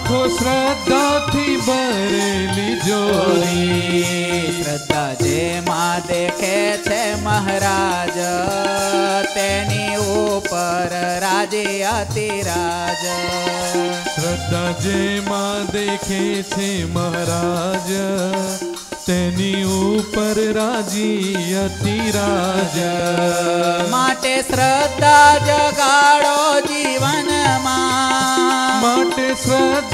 કો શ્રદ્ધા થી બરલી જોરી શ્રદ્ધા જે માં દેખે છે મહારાજ તે ની ઉપર રાજી આતિ રાજ શ્રદ્ધા જે માં દેખે છે મહારાજ તે ની ઉપર રાજી આતિ રાજ માટે શ્રદ્ધા જગાડો જીવન માં માટે સ્વ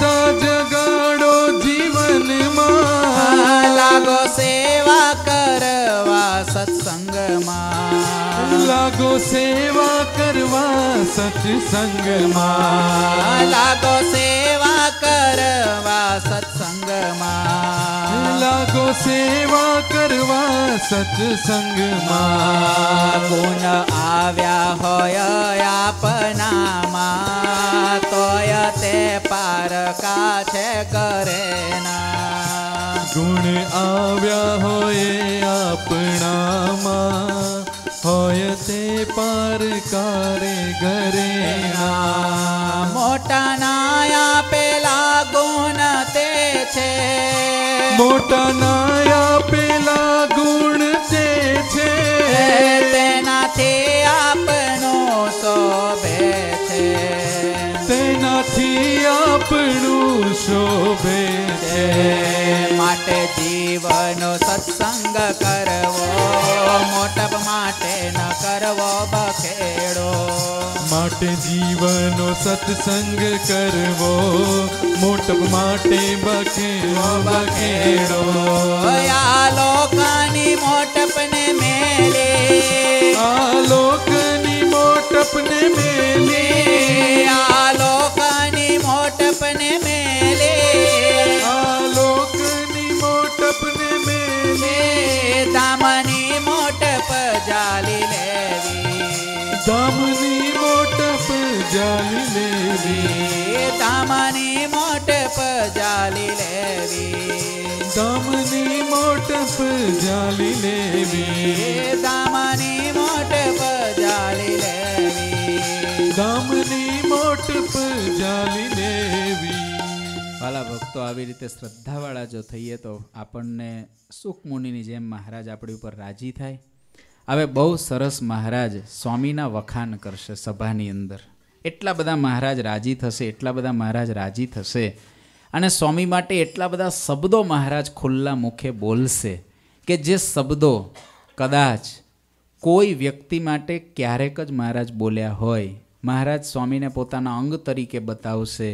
લાગો સેવા કરવા સત્સંગમાં લાગો સેવા કરવા સત્સંગમાં લાગો સેવા કરવા સત્સંગમાં ગુણ આવ્યા હોય આપનામાં તોય તે પારકા છે કરેના ગુણ આવ્યા હોય આપણામાં હોય તે પર કરે ઘરેણા મોટા ના આપેલા ગુણ તે છે મોટા ના આપેલા ગુણ તે છે તેનાથી આપનો શોભે છે તેનાથી આપણું શોભે છે માટે જીવનો સત્સંગ કરવો મોટા કરવો બખેડો માટે જીવનો સત્સંગ કરવો મોટપ માટે બખેડો બખેડો આ લોકની મોટપને મેલે આ લોકની મોટપને મેલે આ લોકની મોટપને મેલે લેવી દામની મોટપ જાલી લેવી દામની મોટપ જાલી લેવી દામની મોટપ જાલી લેવી દામની મોટપ જાલી લેવી વાલા ભક્તો આવી રીતે શ્રદ્ધાવાળા જો થઈએ તો આપણને સુખમુનિની જેમ મહારાજ આપણી ઉપર રાજી થાય હવે બહુ સરસ મહારાજ સ્વામીના વખાણ કરશે સભાની અંદર એટલા બધા મહારાજ રાજી થશે એટલા બધા મહારાજ રાજી થશે અને સ્વામી માટે એટલા બધા શબ્દો મહારાજ ખુલ્લા મુખે બોલશે કે જે શબ્દો કદાચ કોઈ વ્યક્તિ માટે ક્યારેક જ મહારાજ બોલ્યા હોય મહારાજ સ્વામીને પોતાના અંગ તરીકે બતાવશે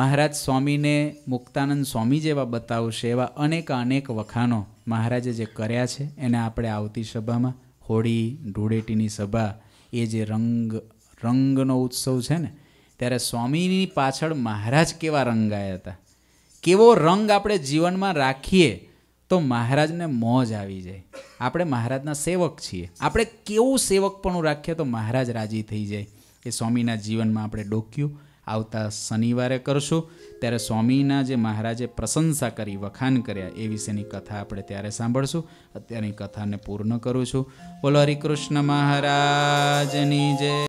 મહારાજ સ્વામીને મુક્તાનંદ સ્વામી જેવા બતાવશે એવા અનેક અનેક વખાણો મહારાજે જે કર્યા છે એને આપણે આવતી સભામાં હોળી ધૂળેટીની સભા એ જે રંગ રંગનો ઉત્સવ છે ને ત્યારે સ્વામીની પાછળ મહારાજ કેવા રંગાયા હતા કેવો રંગ આપણે જીવનમાં રાખીએ તો મહારાજને મોજ આવી જાય આપણે મહારાજના સેવક છીએ આપણે કેવું સેવકપણું રાખીએ તો મહારાજ રાજી થઈ જાય એ સ્વામીના જીવનમાં આપણે ડોક્યું આવતા શનિવારે કરશું ત્યારે સ્વામીના જે મહારાજે પ્રશંસા કરી વખાણ કર્યા એ વિશેની કથા આપણે ત્યારે સાંભળશું અત્યારની કથાને પૂર્ણ કરું છું બોલો હરિકૃષ્ણ મહારાજની જય